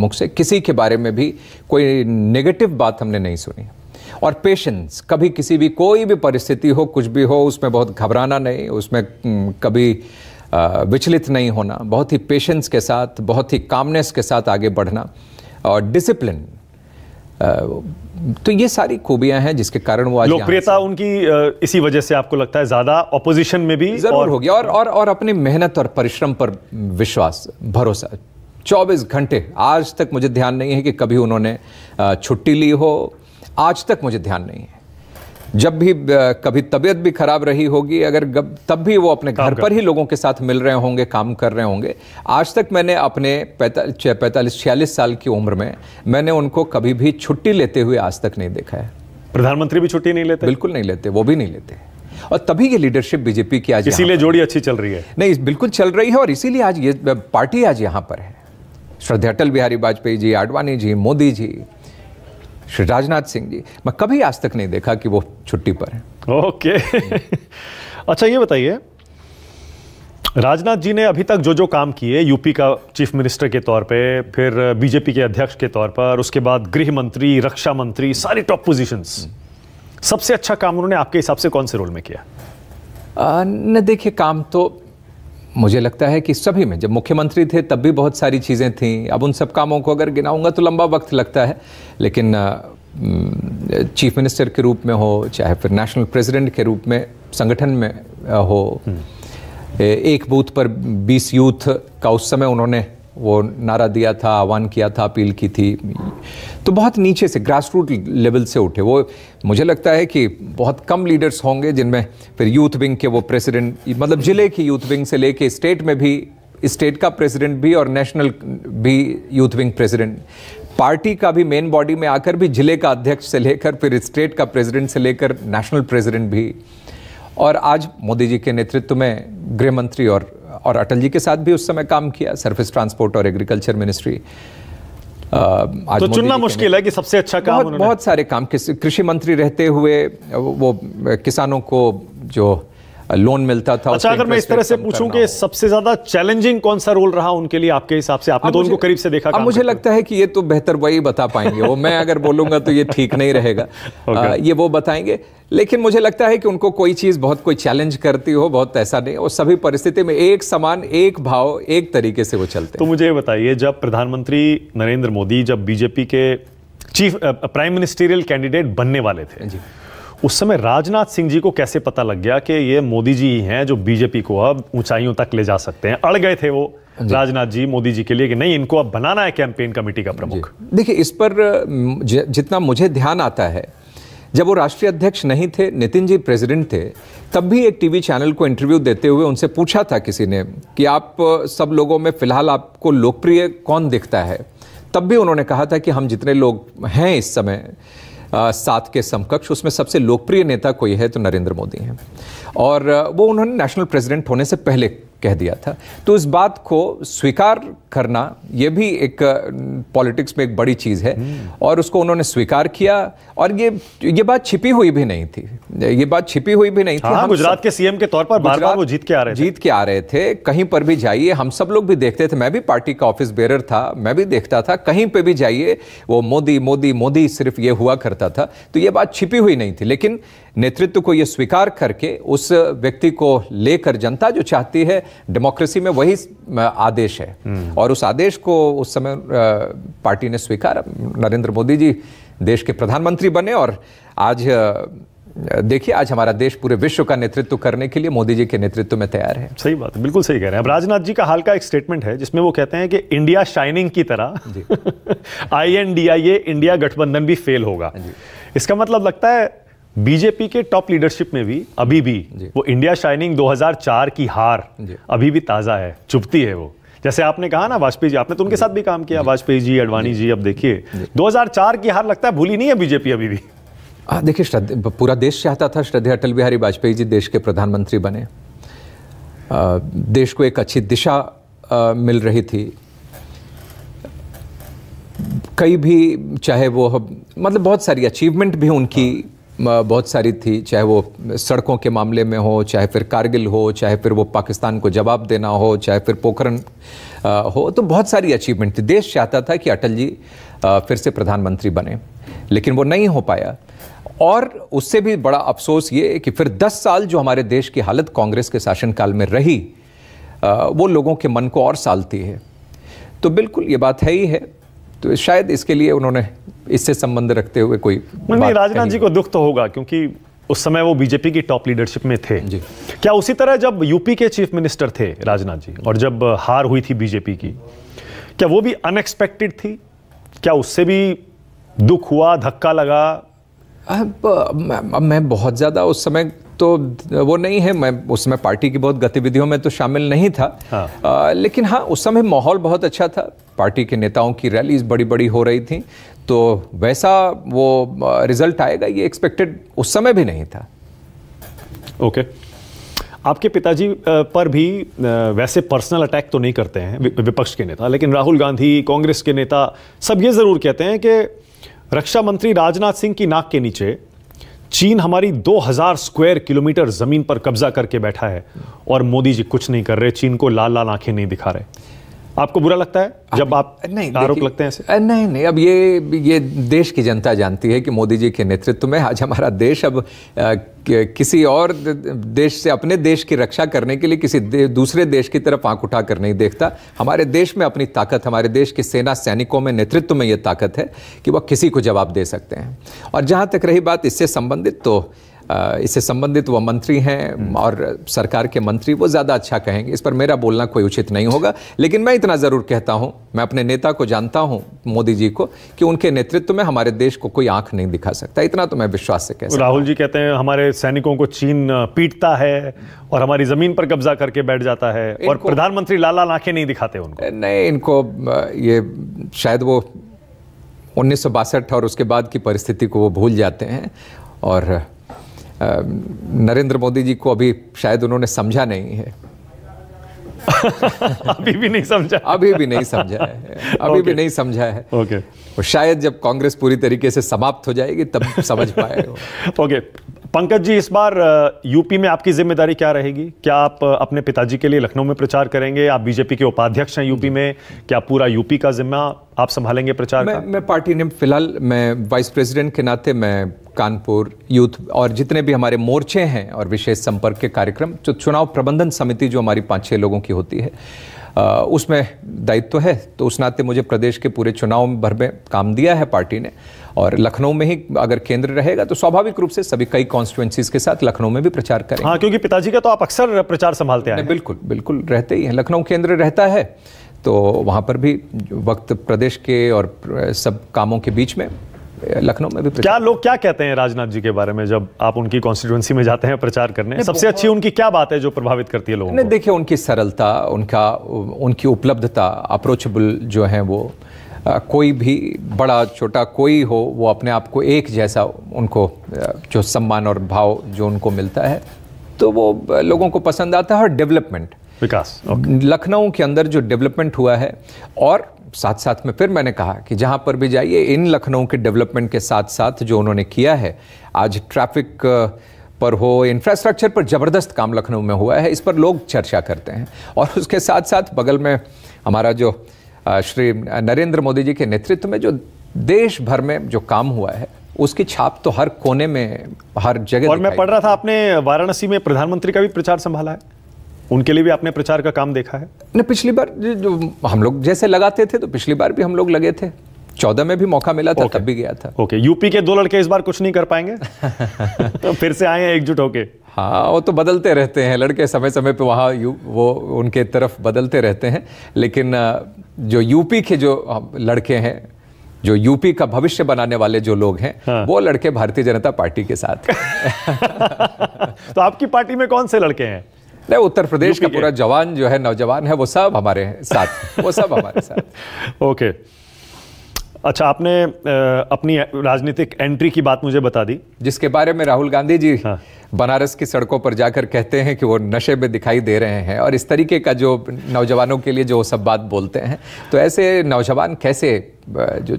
Speaker 2: मुख से किसी के बारे में भी कोई नेगेटिव बात हमने नहीं सुनी और पेशेंस कभी किसी भी कोई भी परिस्थिति हो कुछ भी हो उसमें बहुत घबराना नहीं उसमें कभी विचलित नहीं होना बहुत ही पेशेंस के साथ बहुत ही कामनेस के साथ आगे बढ़ना और डिसिप्लिन तो ये सारी खूबियां हैं जिसके कारण वो आज लोकप्रियता उनकी इसी वजह से आपको लगता है ज्यादा ऑपोजिशन में भी जरूर होगी और और और अपनी मेहनत और परिश्रम पर विश्वास भरोसा 24 घंटे आज तक मुझे ध्यान नहीं है कि कभी उन्होंने छुट्टी ली हो आज तक मुझे ध्यान नहीं है जब भी कभी तबीयत भी खराब रही होगी अगर गब, तब भी वो अपने घर पर ही लोगों के साथ मिल रहे होंगे काम कर रहे होंगे आज तक मैंने अपने पैंतालीस छियालीस साल की उम्र में मैंने उनको कभी भी छुट्टी लेते हुए आज तक नहीं देखा है प्रधानमंत्री भी छुट्टी नहीं लेते बिल्कुल नहीं लेते वो भी नहीं लेते और तभी ये लीडरशिप बीजेपी की आज इसीलिए जोड़ी अच्छी चल रही है नहीं बिल्कुल चल रही है और इसीलिए आज ये पार्टी आज यहाँ पर है श्रद्धा अटल बिहारी वाजपेयी जी आडवाणी जी मोदी जी श्री राजनाथ सिंह जी मैं कभी आज तक नहीं देखा कि वो छुट्टी पर है ओके
Speaker 1: अच्छा ये बताइए राजनाथ जी ने अभी तक जो जो काम किए यूपी का चीफ मिनिस्टर के तौर पे फिर बीजेपी के अध्यक्ष के तौर पर उसके बाद गृह मंत्री रक्षा
Speaker 2: मंत्री सारी टॉप पोजीशंस सबसे अच्छा काम उन्होंने आपके हिसाब से कौन से रोल में किया न देखिए काम तो मुझे लगता है कि सभी में जब मुख्यमंत्री थे तब भी बहुत सारी चीज़ें थीं अब उन सब कामों को अगर गिनाऊंगा तो लंबा वक्त लगता है लेकिन चीफ मिनिस्टर के रूप में हो चाहे फिर नेशनल प्रेसिडेंट के रूप में संगठन में हो हम्म। एक बूथ पर 20 यूथ का उस समय उन्होंने वो नारा दिया था आह्वान किया था अपील की थी तो बहुत नीचे से ग्रास रूट लेवल से उठे वो मुझे लगता है कि बहुत कम लीडर्स होंगे जिनमें फिर यूथ विंग के वो प्रेसिडेंट मतलब ज़िले की यूथ विंग से लेके स्टेट में भी स्टेट का प्रेसिडेंट भी और नेशनल भी यूथ विंग प्रेसिडेंट पार्टी का भी मेन बॉडी में आकर भी ज़िले का अध्यक्ष से लेकर फिर स्टेट का प्रेसिडेंट से लेकर नेशनल प्रेसिडेंट भी और आज मोदी जी के नेतृत्व में गृहमंत्री और और अटल जी के साथ भी उस समय काम किया सर्विस ट्रांसपोर्ट और एग्रीकल्चर मिनिस्ट्री आज तो चुनना मुश्किल
Speaker 1: है कि सबसे अच्छा काम बहुत,
Speaker 2: बहुत सारे काम कृषि मंत्री रहते हुए वो किसानों को जो लोन मिलता था अच्छा अगर मैं इस तरह से पूछूं
Speaker 1: कि सबसे ज्यादा चैलेंजिंग कौन सा रोल रहा उनके लिए आपके
Speaker 2: हिसाब से आपने तो उनको करीब से देखा अब मुझे लगता है कि ये तो बेहतर वही बता पाएंगे वो मैं अगर बोलूंगा तो ये ठीक नहीं रहेगा ये वो बताएंगे लेकिन मुझे लगता है कि उनको कोई चीज़ बहुत कोई चैलेंज करती हो बहुत ऐसा नहीं और सभी परिस्थिति में एक समान एक भाव एक तरीके से वो चलते तो मुझे बताइए जब प्रधानमंत्री नरेंद्र मोदी जब बीजेपी के चीफ प्राइम
Speaker 1: मिनिस्टीरियल कैंडिडेट बनने वाले थे जी उस समय राजनाथ सिंह जी को कैसे पता लग गया कि ये मोदी जी ही हैं जो बीजेपी को अब ऊंचाइयों तक ले जा सकते हैं अड़ गए थे वो राजनाथ जी मोदी
Speaker 2: जी के लिए कि नहीं इनको अब बनाना है कैंपेन कमेटी का प्रमुख देखिए इस पर जितना मुझे ध्यान आता है जब वो राष्ट्रीय अध्यक्ष नहीं थे नितिन जी प्रेसिडेंट थे तब भी एक टीवी चैनल को इंटरव्यू देते हुए उनसे पूछा था किसी ने कि आप सब लोगों में फिलहाल आपको लोकप्रिय कौन दिखता है तब भी उन्होंने कहा था कि हम जितने लोग हैं इस समय सात के समकक्ष उसमें सबसे लोकप्रिय नेता कोई है तो नरेंद्र मोदी हैं और वो उन्होंने नेशनल प्रेसिडेंट होने से पहले कह दिया था तो इस बात को स्वीकार करना यह भी एक पॉलिटिक्स में एक बड़ी चीज़ है हम्म। और उसको उन्होंने स्वीकार किया और ये ये बात छिपी हुई भी नहीं थी ये बात छिपी हुई भी नहीं थी हाँ, गुजरात के सीएम के तौर पर बार बार वो जीत के आ रहे जीत के आ रहे थे कहीं पर भी जाइए हम सब लोग भी देखते थे मैं भी पार्टी का ऑफिस बेरर था मैं भी देखता था कहीं पर भी जाइए वो मोदी मोदी मोदी सिर्फ ये हुआ करता था तो ये बात छिपी हुई नहीं थी लेकिन नेतृत्व को यह स्वीकार करके उस व्यक्ति को लेकर जनता जो चाहती है डेमोक्रेसी में वही आदेश है हम्म। और उस आदेश को उस समय पार्टी ने स्वीकार नरेंद्र मोदी जी देश के प्रधानमंत्री बने और आज देखिए आज हमारा देश पूरे विश्व का नेतृत्व करने के लिए मोदी जी के नेतृत्व में तैयार है सही बात है बिल्कुल सही कह रहे हैं
Speaker 1: अब राजनाथ जी का हाल का एक स्टेटमेंट है जिसमें वो कहते हैं कि इंडिया शाइनिंग की तरह I N D I A India गठबंधन भी फेल होगा हाँ इसका मतलब लगता है बीजेपी के टॉप लीडरशिप में भी अभी भी वो इंडिया शाइनिंग 2004 की हार अभी भी ताज़ा है चुपती है वो जैसे आपने कहा ना वाजपेयी जी आपने तो उनके साथ भी काम किया वाजपेयी जी अडवाणी जी अब देखिए 2004 की हार लगता है भूली नहीं है
Speaker 2: बीजेपी अभी भी देखिए पूरा देश चाहता था श्रद्धे अटल बिहारी वाजपेयी जी देश के प्रधानमंत्री बने देश को एक अच्छी दिशा मिल रही थी कई भी चाहे वो मतलब बहुत सारी अचीवमेंट भी उनकी बहुत सारी थी चाहे वो सड़कों के मामले में हो चाहे फिर कारगिल हो चाहे फिर वो पाकिस्तान को जवाब देना हो चाहे फिर पोखरण हो तो बहुत सारी अचीवमेंट थी देश चाहता था कि अटल जी फिर से प्रधानमंत्री बने लेकिन वो नहीं हो पाया और उससे भी बड़ा अफसोस ये कि फिर 10 साल जो हमारे देश की हालत कांग्रेस के शासनकाल में रही वो लोगों के मन को और सालती है तो बिल्कुल ये बात है ही है तो शायद इसके लिए उन्होंने इससे संबंध रखते हुए कोई राजनाथ जी को दुख तो होगा क्योंकि उस समय वो बीजेपी की टॉप लीडरशिप में थे जी
Speaker 1: क्या उसी तरह जब यूपी के चीफ मिनिस्टर थे राजनाथ जी और जब हार हुई थी बीजेपी की
Speaker 2: क्या वो भी अनएक्सपेक्टेड थी क्या उससे भी दुख हुआ धक्का लगा अब मैं बहुत ज़्यादा उस समय तो वो नहीं है मैं उस समय पार्टी की बहुत गतिविधियों में तो शामिल नहीं था हाँ। आ, लेकिन हाँ उस समय माहौल बहुत अच्छा था पार्टी के नेताओं की रैलीज बड़ी बड़ी हो रही थी तो वैसा वो रिजल्ट आएगा ये एक्सपेक्टेड उस समय भी नहीं था ओके
Speaker 1: आपके पिताजी पर भी वैसे पर्सनल अटैक तो नहीं करते हैं विपक्ष के नेता लेकिन राहुल गांधी कांग्रेस के नेता सब ये ज़रूर कहते हैं कि रक्षा मंत्री राजनाथ सिंह की नाक के नीचे चीन हमारी 2000 स्क्वायर किलोमीटर जमीन पर कब्जा करके बैठा है और मोदी जी कुछ नहीं कर रहे चीन को लाल लाल आंखें नहीं दिखा रहे आपको बुरा
Speaker 2: लगता है जब आप नहीं आरोप लगते हैं ऐसे नहीं नहीं अब ये ये देश की जनता जानती है कि मोदी जी के नेतृत्व में आज हमारा देश अब आ, किसी और देश से अपने देश की रक्षा करने के लिए किसी दे, दूसरे देश की तरफ आंख उठा कर नहीं देखता हमारे देश में अपनी ताकत हमारे देश की सेना सैनिकों में नेतृत्व में ये ताकत है कि वह किसी को जवाब दे सकते हैं और जहाँ तक रही बात इससे संबंधित तो इससे संबंधित वह मंत्री हैं हम्म। और सरकार के मंत्री वो ज़्यादा अच्छा कहेंगे इस पर मेरा बोलना कोई उचित नहीं होगा लेकिन मैं इतना ज़रूर कहता हूँ मैं अपने नेता को जानता हूँ मोदी जी को कि उनके नेतृत्व में हमारे देश को कोई आंख नहीं दिखा सकता इतना तो मैं विश्वास से कह
Speaker 1: राहुल जी कहते हैं हमारे सैनिकों को चीन पीटता है और हमारी ज़मीन पर कब्जा करके बैठ जाता है और प्रधानमंत्री लाल लाल आंखें नहीं दिखाते
Speaker 2: उनको नहीं इनको ये शायद वो उन्नीस और उसके बाद की परिस्थिति को वो भूल जाते हैं और नरेंद्र मोदी जी को अभी शायद उन्होंने समझा नहीं है अभी भी नहीं समझा अभी भी नहीं समझा है अभी okay. भी नहीं समझा है ओके okay. और शायद जब कांग्रेस पूरी तरीके से समाप्त हो जाएगी तब समझ पाए ओके okay. पंकज जी इस बार यूपी में आपकी जिम्मेदारी
Speaker 1: क्या रहेगी क्या आप अपने पिताजी के लिए लखनऊ में प्रचार करेंगे आप बीजेपी के उपाध्यक्ष हैं यूपी में
Speaker 2: क्या पूरा यूपी का जिम्मा आप संभालेंगे प्रचार मैं, का? मैं पार्टी ने फिलहाल मैं वाइस प्रेसिडेंट के नाते मैं कानपुर यूथ और जितने भी हमारे मोर्चे हैं और विशेष संपर्क के कार्यक्रम जो चुनाव प्रबंधन समिति जो हमारी पाँच छः लोगों की होती है उसमें दायित्व तो है तो उस नाते मुझे प्रदेश के पूरे चुनाव भर में काम दिया है पार्टी ने और लखनऊ में ही अगर केंद्र रहेगा तो स्वाभाविक रूप से सभी कई कॉन्स्टिट्युएंसीज के साथ लखनऊ में भी प्रचार करें हाँ क्योंकि पिताजी का तो आप अक्सर प्रचार संभालते हैं बिल्कुल बिल्कुल रहते ही हैं लखनऊ केंद्र रहता है तो वहाँ पर भी वक्त प्रदेश के और सब कामों के बीच में लखनऊ में भी
Speaker 1: क्या लोग क्या कहते हैं राजनाथ जी के बारे में जब आप उनकी कॉन्स्टिट्यूंसी में जाते हैं प्रचार करने सबसे अच्छी उनकी क्या
Speaker 2: बात है जो प्रभावित करती है लोगों नहीं देखिए उनकी सरलता उनका उनकी उपलब्धता अप्रोचेबल जो है वो आ, कोई भी बड़ा छोटा कोई हो वो अपने आप को एक जैसा उनको जो सम्मान और भाव जो उनको मिलता है तो वो लोगों को पसंद आता है और डेवलपमेंट विकास लखनऊ के अंदर जो डेवलपमेंट हुआ है और साथ साथ में फिर मैंने कहा कि जहां पर भी जाइए इन लखनऊ के डेवलपमेंट के साथ साथ जो उन्होंने किया है आज ट्रैफिक पर हो इंफ्रास्ट्रक्चर पर ज़बरदस्त काम लखनऊ में हुआ है इस पर लोग चर्चा करते हैं और उसके साथ साथ बगल में हमारा जो श्री नरेंद्र मोदी जी के नेतृत्व में जो देश भर में जो काम हुआ है उसकी छाप तो हर कोने में हर जगह और मैं पढ़ रहा था आपने वाराणसी में प्रधानमंत्री का भी प्रचार संभाला है उनके लिए भी आपने प्रचार का काम देखा है नहीं पिछली बार जो हम लोग जैसे लगाते थे तो पिछली बार भी हम लोग लगे थे चौदह में भी मौका मिला था okay. तब भी गया था ओके okay. यूपी के दो लड़के इस बार कुछ नहीं कर पाएंगे तो फिर से आए हैं एकजुट होके हाँ वो तो बदलते रहते हैं लड़के समय समय पे वहाँ वो उनके तरफ बदलते रहते हैं लेकिन जो यूपी के जो लड़के हैं जो यूपी का भविष्य बनाने वाले जो लोग हैं हाँ। वो लड़के भारतीय जनता पार्टी के साथ तो आपकी पार्टी में कौन से लड़के हैं नहीं उत्तर प्रदेश का पूरा जवान जो है नौजवान है वो सब हमारे साथ वो सब हमारे साथ ओके अच्छा आपने अपनी राजनीतिक एंट्री की बात मुझे बता दी जिसके बारे में राहुल गांधी जी हाँ। बनारस की सड़कों पर जाकर कहते हैं कि वो नशे में दिखाई दे रहे हैं और इस तरीके का जो नौजवानों के लिए जो सब बात बोलते हैं तो ऐसे नौजवान कैसे जो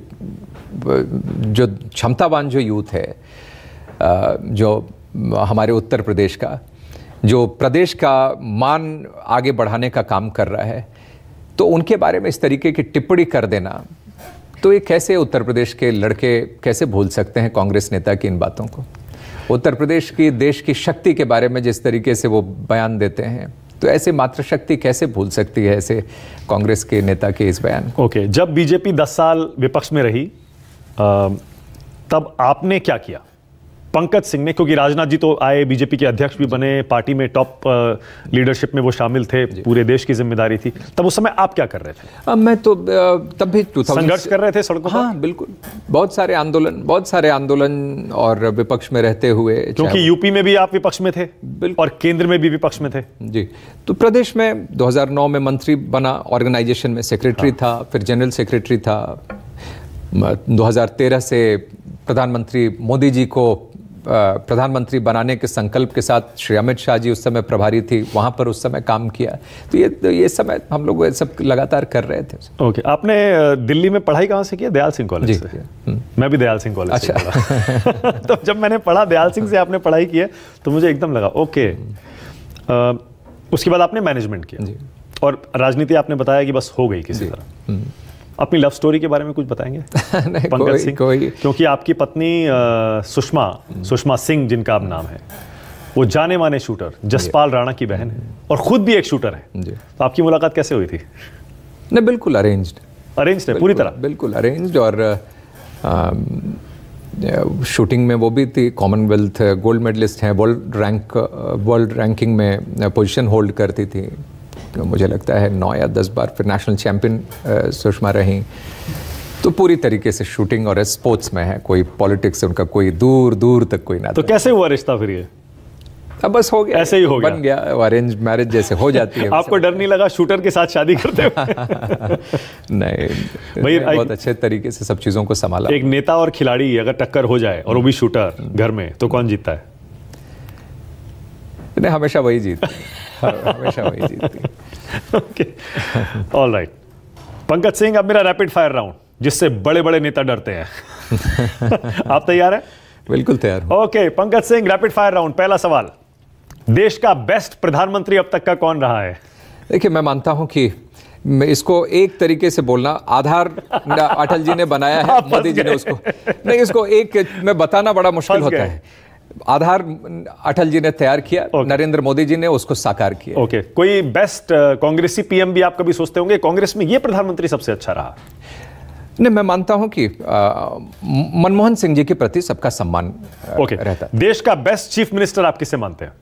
Speaker 2: जो क्षमतावान जो यूथ है जो हमारे उत्तर प्रदेश का जो प्रदेश का मान आगे बढ़ाने का काम कर रहा है तो उनके बारे में इस तरीके की टिप्पणी कर देना तो ये कैसे उत्तर प्रदेश के लड़के कैसे भूल सकते हैं कांग्रेस नेता की इन बातों को उत्तर प्रदेश की देश की शक्ति के बारे में जिस तरीके से वो बयान देते हैं तो ऐसे मातृशक्ति कैसे भूल सकती है ऐसे कांग्रेस के नेता के इस बयान ओके okay, जब बीजेपी दस साल विपक्ष में रही आ, तब
Speaker 1: आपने क्या किया पंकज सिंह ने क्योंकि राजनाथ जी तो आए बीजेपी के अध्यक्ष भी बने पार्टी में टॉप लीडरशिप में वो शामिल थे पूरे देश की जिम्मेदारी थी तब उस समय आप क्या कर रहे थे आ, मैं
Speaker 2: तो तब भी संघर्ष कर
Speaker 1: रहे थे सड़कों हाँ बिल्कुल
Speaker 2: बहुत सारे आंदोलन बहुत सारे आंदोलन और विपक्ष में रहते हुए क्योंकि यूपी में भी आप विपक्ष में थे और केंद्र में भी विपक्ष में थे जी तो प्रदेश में 2009 में मंत्री बना ऑर्गेनाइजेशन में सेक्रेटरी हाँ। था फिर जनरल सेक्रेटरी था 2013 से प्रधानमंत्री मोदी जी को प्रधानमंत्री बनाने के संकल्प के साथ श्री अमित शाह जी उस समय प्रभारी थी वहाँ पर उस समय काम किया तो ये तो ये समय हम लोग सब लगातार कर रहे थे ओके okay. आपने दिल्ली में पढ़ाई कहाँ से किया दयाल सिंह कॉलेज से हम्म। हम्म। मैं भी दयाल सिंह कॉलेज
Speaker 1: अच्छा तो जब मैंने पढ़ा दयाल सिंह से आपने पढ़ाई की है तो मुझे एकदम लगा ओके उसके बाद आपने मैनेजमेंट किया और राजनीति आपने बताया कि बस हो गई किसी तरह हम्म। अपनी लव स्टोरी के बारे में कुछ बताएंगे पंकज सिंह कोई क्योंकि आपकी पत्नी सुषमा सुषमा सिंह जिनका आप नाम है वो जाने माने शूटर जसपाल राणा की बहन है हम्म। और खुद भी एक शूटर है तो आपकी मुलाकात कैसे हुई थी नहीं बिल्कुल अरेंज अरेंज है पूरी तरह
Speaker 2: बिल्कुल अरेंज और शूटिंग में वो भी थी कॉमनवेल्थ गोल्ड मेडलिस्ट हैं वर्ल्ड रैंक वर्ल्ड रैंकिंग में पोजीशन होल्ड करती थी मुझे लगता है नौ या दस बार फिर नेशनल चैम्पियन सुषमा रहीं तो पूरी तरीके से शूटिंग और स्पोर्ट्स में है कोई पॉलिटिक्स से उनका कोई दूर दूर तक कोई ना तो कैसे हुआ रिश्ता फिर ये अब बस हो गया ऐसे ही हो गया बन गया अरेंज मैरिज जैसे हो जाती है आपको
Speaker 1: डर नहीं लगा शूटर के साथ शादी करते हुए
Speaker 2: नहीं भाई नहीं, बहुत अच्छे तरीके से सब चीज़ों को संभाला एक नेता और खिलाड़ी अगर टक्कर
Speaker 1: हो जाए और वो भी शूटर घर में तो कौन जीतता है नहीं हमेशा वही जीतता हमेशा वही okay all right Pankaj Singh अब मेरा रैपिड फायर राउंड जिससे बड़े बड़े नेता डरते हैं आप तैयार हैं बिल्कुल तैयार okay Pankaj Singh rapid fire round पहला सवाल देश का बेस्ट
Speaker 2: प्रधानमंत्री अब तक का कौन रहा है देखिए मैं मानता हूं कि मैं इसको एक तरीके से बोलना आधार अटल जी ने बनाया है मोदी जी ने उसको नहीं इसको एक मैं बताना बड़ा मुश्किल होता है आधार अटल जी ने तैयार किया okay. नरेंद्र मोदी जी ने उसको साकार किया ओके okay. कोई बेस्ट uh, कांग्रेसी पीएम भी आप कभी सोचते होंगे कांग्रेस में यह प्रधानमंत्री सबसे अच्छा रहा नहीं मैं मानता हूं कि uh, मनमोहन सिंह जी के प्रति सबका सम्मान uh, okay. रहता है देश का बेस्ट चीफ मिनिस्टर आप किसे मानते हैं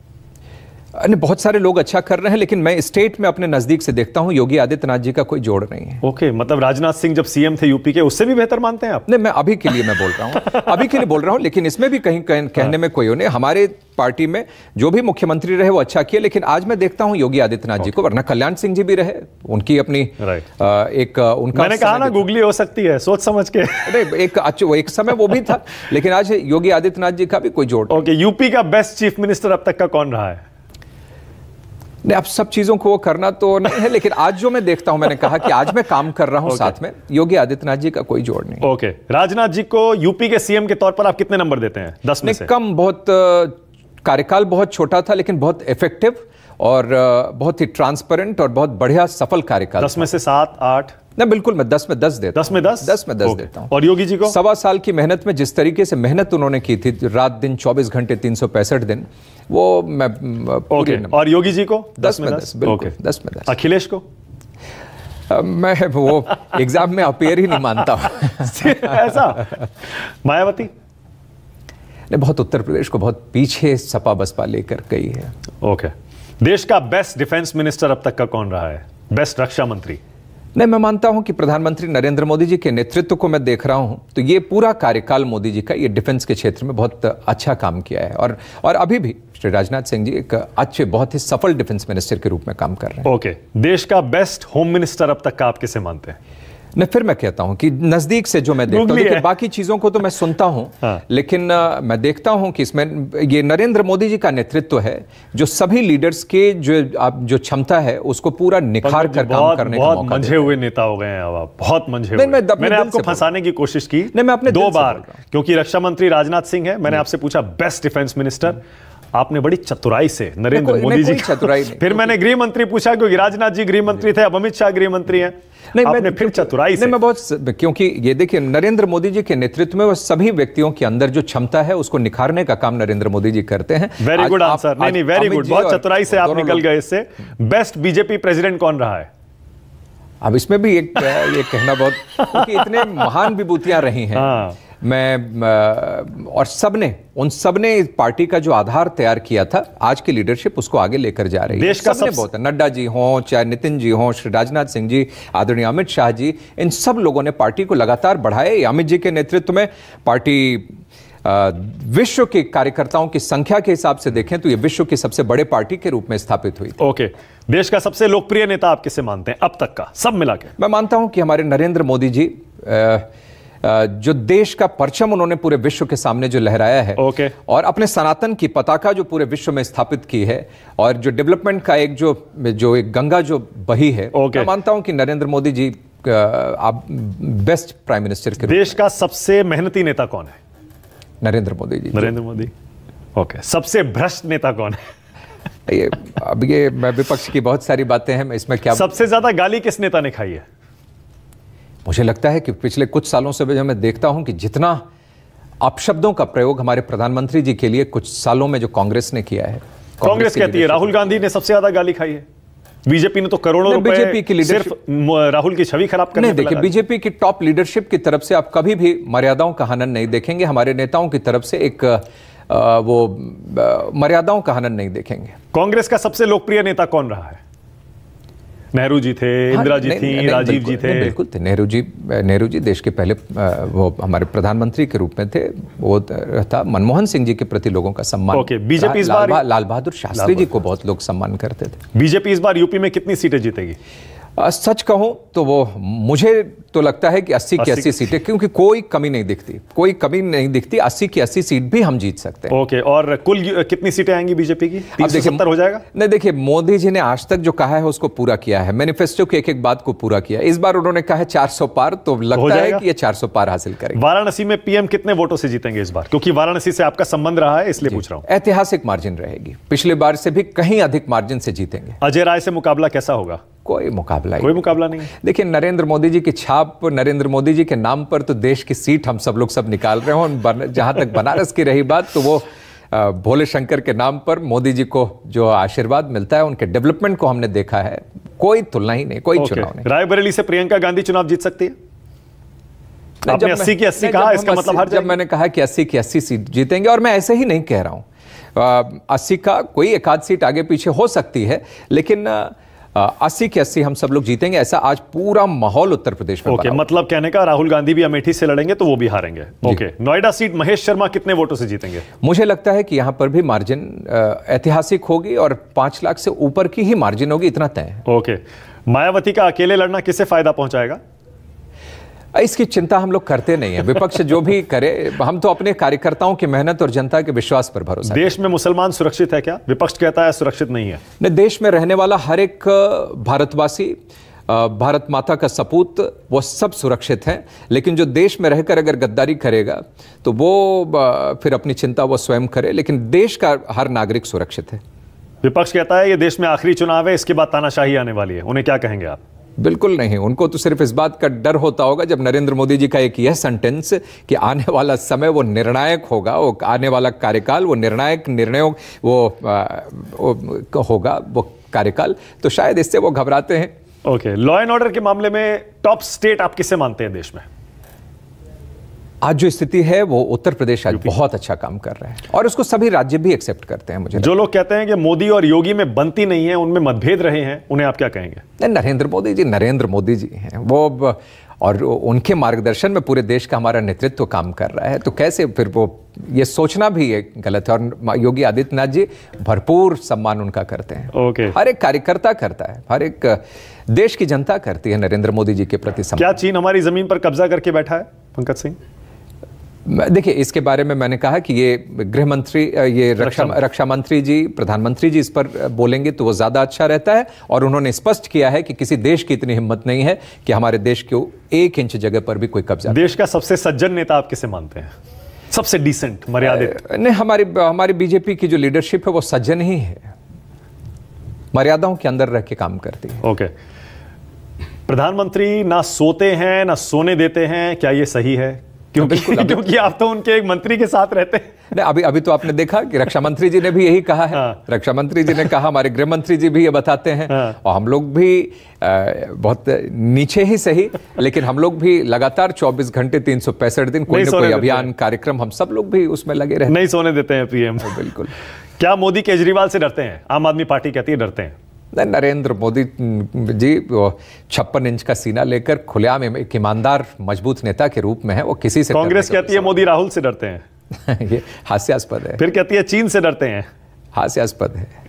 Speaker 2: नहीं बहुत सारे लोग अच्छा कर रहे हैं लेकिन मैं स्टेट में अपने नजदीक से देखता हूं योगी आदित्यनाथ जी का कोई जोड़ नहीं है ओके okay, मतलब राजनाथ सिंह जब सीएम थे यूपी के उससे भी बेहतर मानते हैं आप नहीं मैं अभी के लिए मैं बोल रहा हूं अभी के लिए बोल रहा हूं लेकिन इसमें भी कहीं कह, कहने में कोई नहीं हमारे पार्टी में जो भी मुख्यमंत्री रहे वो अच्छा किए लेकिन आज मैं देखता हूं योगी आदित्यनाथ okay. जी को वरना कल्याण सिंह जी भी रहे उनकी अपनी right. आ, एक उनका मैंने कहा ना गुगली हो सकती है सोच समझ के नहीं एक अच्छा एक समय वो भी था लेकिन आज योगी आदित्यनाथ जी का भी कोई जोड़ ओके यूपी का बेस्ट चीफ मिनिस्टर अब तक का कौन रहा है नहीं अब सब चीज़ों को वो करना तो नहीं है लेकिन आज जो मैं देखता हूं मैंने कहा कि आज मैं काम कर रहा हूं okay. साथ में योगी आदित्यनाथ जी का कोई जोड़ नहीं ओके okay. राजनाथ जी को यूपी के सीएम के तौर पर आप कितने नंबर देते हैं दस में से? कम बहुत कार्यकाल बहुत छोटा था लेकिन बहुत इफेक्टिव और बहुत ही ट्रांसपेरेंट और बहुत बढ़िया सफल कार्यकाल दस में से सात आठ ना बिल्कुल मैं दस में दस देता दस में दस दस में दस देता हूँ और योगी जी को सवा साल की मेहनत में जिस तरीके से मेहनत उन्होंने की थी रात दिन चौबीस घंटे तीन दिन वो मैं ओके okay. और योगी जी को दस में दस बिल्कुल दस में दस अखिलेश को मैं वो एग्जाम में अपेयर ही नहीं मानता ऐसा मायावती ने बहुत उत्तर प्रदेश को बहुत पीछे सपा बसपा लेकर गई है ओके okay. देश का बेस्ट डिफेंस मिनिस्टर अब तक का कौन रहा है बेस्ट रक्षा मंत्री नहीं मैं मानता हूं कि प्रधानमंत्री नरेंद्र मोदी जी के नेतृत्व को मैं देख रहा हूं तो ये पूरा कार्यकाल मोदी जी का ये डिफेंस के क्षेत्र में बहुत अच्छा काम किया है और और अभी भी श्री राजनाथ सिंह जी एक अच्छे बहुत ही सफल डिफेंस मिनिस्टर के रूप में काम कर रहे हैं ओके देश का बेस्ट होम मिनिस्टर अब तक का आप किसे मानते हैं मैं फिर मैं कहता हूं कि नजदीक से जो मैं देखता हूं बाकी चीजों को तो मैं सुनता हूं हाँ। लेकिन मैं देखता हूं कि इसमें ये नरेंद्र मोदी जी का नेतृत्व है जो सभी लीडर्स के जो आप जो क्षमता है उसको पूरा निखार कर काम करने का मौका मंझे हुए नेता हो गए हैं
Speaker 1: अब बहुत मंझे हुए मैंने आपको फंसाने की कोशिश की नहीं मैं अपने दो बार क्योंकि रक्षा मंत्री राजनाथ सिंह है मैंने आपसे पूछा बेस्ट डिफेंस मिनिस्टर आपने बड़ी चतुराई से नरेंद्र मोदी जी चतुराई फिर मैंने गृह मंत्री पूछा क्योंकि राजनाथ जी गृह मंत्री थे अब अमित शाह गृह मंत्री हैं नहीं आपने फिर
Speaker 2: चतुराई से नहीं मैं बहुत क्योंकि ये देखिए नरेंद्र मोदी जी के नेतृत्व में वो सभी व्यक्तियों के अंदर जो क्षमता है उसको निखारने का काम नरेंद्र मोदी जी करते हैं वेरी गुड आंसर नहीं नहीं वेरी गुड बहुत चतुराई से आप निकल गए इससे बेस्ट बीजेपी प्रेसिडेंट कौन रहा है अब इसमें भी एक ये कहना बहुत क्योंकि इतने महान विभूतियां रही हैं हाँ। मैं और सब ने उन सब ने पार्टी का जो आधार तैयार किया था आज की लीडरशिप उसको आगे लेकर जा रही देश है सबने सब... बहुत नड्डा जी हों चाहे नितिन जी हों श्री राजनाथ सिंह जी आदरणीय अमित शाह जी इन सब लोगों ने पार्टी को लगातार बढ़ाए अमित जी के नेतृत्व में पार्टी विश्व के कार्यकर्ताओं की संख्या के हिसाब से देखें तो ये विश्व की सबसे बड़े पार्टी के रूप में स्थापित हुई ओके देश का सबसे लोकप्रिय नेता आप किसे मानते हैं अब तक का सब मिला के मैं मानता हूं कि हमारे नरेंद्र मोदी जी आ, जो देश का परचम उन्होंने पूरे विश्व के सामने जो लहराया है ओके okay. और अपने सनातन की पताका जो पूरे विश्व में स्थापित की है और जो डेवलपमेंट का एक जो जो एक गंगा जो बही है okay. मैं मानता हूं कि नरेंद्र मोदी जी आप बेस्ट प्राइम मिनिस्टर के देश का सबसे मेहनती नेता कौन है नरेंद्र मोदी जी नरेंद्र मोदी ओके सबसे भ्रष्ट नेता कौन है ये अब ये मैं विपक्ष की बहुत सारी बातें हैं मैं इसमें क्या सबसे ज्यादा गाली किस नेता ने खाई है मुझे लगता है कि पिछले कुछ सालों से जो मैं देखता हूं कि जितना अपशब्दों का प्रयोग हमारे प्रधानमंत्री जी के लिए कुछ सालों में जो कांग्रेस ने किया है कांग्रेस कहती है
Speaker 1: राहुल गांधी ने सबसे ज्यादा गाली खाई है
Speaker 2: बीजेपी ने तो करोड़ों बीजेपी की सिर्फ
Speaker 1: राहुल की छवि खराब करने देखिए बीजेपी
Speaker 2: की टॉप लीडरशिप की तरफ से आप कभी भी मर्यादाओं का हनन नहीं देखेंगे हमारे नेताओं की तरफ से एक वो मर्यादाओं का हनन नहीं देखेंगे कांग्रेस का सबसे लोकप्रिय नेता कौन रहा है नेहरू जी थे हाँ, इंदिरा जी थी राजीव जी थे बिल्कुल थे नेहरू जी नेहरू जी देश के पहले वो हमारे प्रधानमंत्री के रूप में थे वो था मनमोहन सिंह जी के प्रति लोगों का सम्मान ओके बीजेपी इस बार लाल बहादुर शास्त्री जी को बहुत लोग सम्मान करते थे बीजेपी इस बार यूपी में कितनी सीटें जीतेगी सच कहूं तो वो मुझे तो लगता है कि 80 की 80 सीटें क्योंकि कोई कमी नहीं दिखती कोई कमी नहीं दिखती 80 की 80 सीट भी हम जीत सकते हैं ओके और कुल कितनी सीटें आएंगी बीजेपी की अब देखिए हो जाएगा नहीं देखिए मोदी जी ने आज तक जो कहा है उसको पूरा किया है मैनिफेस्टो की एक एक बात को पूरा किया इस बार उन्होंने कहा है चार पार तो लगता है कि ये चार पार हासिल करेंगे वाराणसी में पीएम कितने वोटों से जीतेंगे इस बार क्योंकि वाराणसी से आपका संबंध रहा है इसलिए पूछ रहा हूँ ऐतिहासिक मार्जिन रहेगी पिछले बार से भी कहीं अधिक मार्जिन से जीतेंगे अजय राय से मुकाबला कैसा होगा कोई मुकाबला कोई मुकाबला नहीं देखिए नरेंद्र मोदी जी की छाप आप नरेंद्र मोदी जी के नाम पर तो देश की सीट हम सब लोग सब निकाल रहे हो जहां तक बनारस की रही बात तो वो भोले शंकर के नाम पर मोदी जी को जो आशीर्वाद मिलता है उनके डेवलपमेंट को हमने देखा है कोई तुलना ही नहीं कोई चुनाव नहीं
Speaker 1: रायबरेली से प्रियंका गांधी चुनाव जीत सकती है जब अस्सी की अस्सी कहा इसका मतलब हर जब मैंने
Speaker 2: कहा कि अस्सी की अस्सी सीट जीतेंगे और मैं ऐसे ही नहीं कह रहा हूं अस्सी का कोई एकाध सीट आगे पीछे हो सकती है लेकिन आ, अस्सी के अस्सी हम सब लोग जीतेंगे ऐसा आज पूरा माहौल उत्तर प्रदेश में ओके मतलब कहने का राहुल गांधी भी अमेठी से लड़ेंगे तो वो भी हारेंगे ओके नोएडा सीट महेश शर्मा कितने वोटों से जीतेंगे मुझे लगता है कि यहाँ पर भी मार्जिन ऐतिहासिक होगी और पांच लाख से ऊपर की ही मार्जिन होगी इतना तय ओके मायावती का अकेले लड़ना किसे फायदा पहुंचाएगा इसकी चिंता हम लोग करते नहीं है विपक्ष जो भी करे हम तो अपने कार्यकर्ताओं की मेहनत और जनता के विश्वास पर भरोसा देश में मुसलमान सुरक्षित है क्या विपक्ष कहता है सुरक्षित नहीं है नहीं देश में रहने वाला हर एक भारतवासी भारत माता का सपूत वो सब सुरक्षित हैं लेकिन जो देश में रहकर अगर गद्दारी करेगा तो वो फिर अपनी चिंता वो स्वयं करे लेकिन देश का हर नागरिक सुरक्षित है विपक्ष कहता है ये देश में आखिरी चुनाव है इसके बाद तानाशाही आने वाली है उन्हें क्या कहेंगे आप बिल्कुल नहीं उनको तो सिर्फ इस बात का डर होता होगा जब नरेंद्र मोदी जी का एक यह सेंटेंस कि आने वाला समय वो निर्णायक होगा वो आने वाला कार्यकाल वो निर्णायक निर्णयों वो, वो होगा वो कार्यकाल तो शायद इससे वो घबराते हैं ओके लॉ एंड ऑर्डर के मामले में टॉप स्टेट
Speaker 1: आप किसे मानते हैं देश में
Speaker 2: आज जो स्थिति है वो उत्तर प्रदेश आज बहुत अच्छा काम कर रहा है और उसको सभी राज्य भी एक्सेप्ट करते हैं मुझे जो लोग कहते हैं कि मोदी और योगी में बनती नहीं है उनमें मतभेद रहे हैं उन्हें आप क्या कहेंगे नरेंद्र मोदी जी नरेंद्र मोदी जी हैं वो और उनके मार्गदर्शन में पूरे देश का हमारा नेतृत्व काम कर रहा है तो कैसे फिर वो ये सोचना भी एक गलत है और योगी आदित्यनाथ जी भरपूर सम्मान उनका करते हैं ओके हर एक कार्यकर्ता करता है हर एक देश की जनता करती है नरेंद्र मोदी जी के प्रति सम्मान क्या चीन हमारी जमीन पर कब्जा करके बैठा है पंकज सिंह देखिए इसके बारे में मैंने कहा कि ये गृह मंत्री ये रक्षा रक्षा मंत्री जी प्रधानमंत्री जी इस पर बोलेंगे तो वो ज़्यादा अच्छा रहता है और उन्होंने स्पष्ट किया है कि किसी देश की इतनी हिम्मत नहीं है कि हमारे देश को एक इंच जगह पर भी कोई कब्जा देश का सबसे सज्जन नेता आप किसे मानते हैं सबसे डिसेंट मर्यादित नहीं हमारी हमारी बीजेपी की जो लीडरशिप है वो सज्जन ही है मर्यादाओं के अंदर रह के काम करती है ओके प्रधानमंत्री ना सोते हैं ना सोने देते हैं क्या ये सही है क्योंकि क्योंकि आप तो उनके एक मंत्री के साथ रहते हैं अभी अभी तो आपने देखा कि रक्षा मंत्री जी ने भी यही कहा है हाँ। रक्षा मंत्री जी ने कहा हमारे गृह मंत्री जी भी ये बताते हैं हाँ। और हम लोग भी आ, बहुत नीचे ही सही लेकिन हम लोग भी लगातार 24 घंटे तीन दिन कोई ना कोई अभियान कार्यक्रम हम सब लोग भी उसमें लगे रहे नहीं सोने देते हैं पीएम बिल्कुल क्या मोदी केजरीवाल से डरते हैं आम आदमी पार्टी कहती है डरते हैं नरेंद्र मोदी जी छप्पन इंच का सीना लेकर खुलेआम एक ईमानदार मजबूत नेता के रूप में है वो किसी से कांग्रेस कहती है
Speaker 1: मोदी राहुल से डरते हैं
Speaker 2: ये हास्यास्पद है फिर कहती है चीन से डरते हैं हास्यास्पद है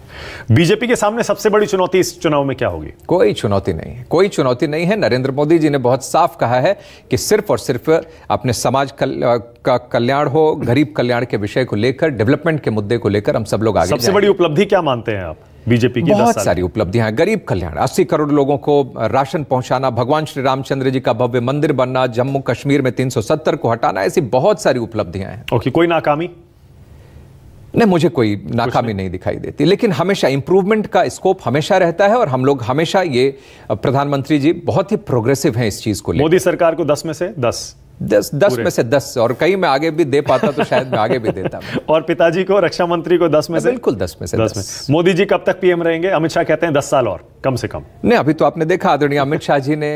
Speaker 2: बीजेपी के सामने सबसे बड़ी चुनौती इस चुनाव में क्या होगी कोई चुनौती नहीं है कोई चुनौती नहीं है नरेंद्र मोदी जी ने बहुत साफ कहा है कि सिर्फ और सिर्फ अपने समाज कल, का कल्याण हो गरीब कल्याण के विषय को लेकर डेवलपमेंट के मुद्दे को लेकर हम सब लोग आगे सबसे बड़ी उपलब्धि क्या मानते हैं आप बीजेपी की बहुत सारी उपलब्धियां हैं गरीब कल्याण 80 करोड़ लोगों को राशन पहुंचाना भगवान श्री रामचंद्र जी का भव्य मंदिर बनना जम्मू कश्मीर में 370 को हटाना ऐसी बहुत सारी उपलब्धियां हैं ओके कोई नाकामी नहीं मुझे कोई नाकामी नहीं।, नहीं दिखाई देती लेकिन हमेशा इंप्रूवमेंट का स्कोप हमेशा रहता है और हम लोग हमेशा ये प्रधानमंत्री जी बहुत ही प्रोग्रेसिव हैं इस चीज़ को मोदी सरकार को दस में से दस दस दस में से दस और कहीं मैं आगे भी दे पाता तो शायद मैं आगे भी
Speaker 1: देता और पिताजी को रक्षा मंत्री को दस में से बिल्कुल दस में से दस, दस में मोदी जी कब तक पीएम रहेंगे अमित शाह कहते हैं दस साल और कम से कम
Speaker 2: नहीं अभी तो आपने देखा आदरणीय अमित शाह जी ने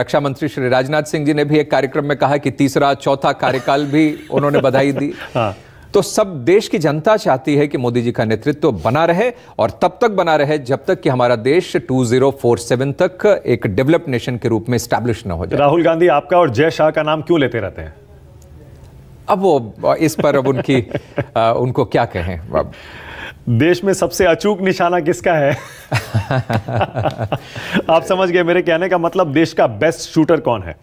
Speaker 2: रक्षा मंत्री श्री राजनाथ सिंह जी ने भी एक कार्यक्रम में कहा कि तीसरा चौथा कार्यकाल भी उन्होंने बधाई दी हाँ। तो सब देश की जनता चाहती है कि मोदी जी का नेतृत्व तो बना रहे और तब तक बना रहे जब तक कि हमारा देश 2047 तक एक डेवलप्ड नेशन के रूप में स्टैब्लिश ना हो जाए
Speaker 1: राहुल गांधी आपका और जय शाह का नाम क्यों लेते रहते हैं
Speaker 2: अब वो इस पर अब उनकी आ, उनको क्या कहें अब देश में सबसे अचूक निशाना किसका है
Speaker 1: आप समझ गए मेरे कहने का मतलब देश का बेस्ट शूटर कौन है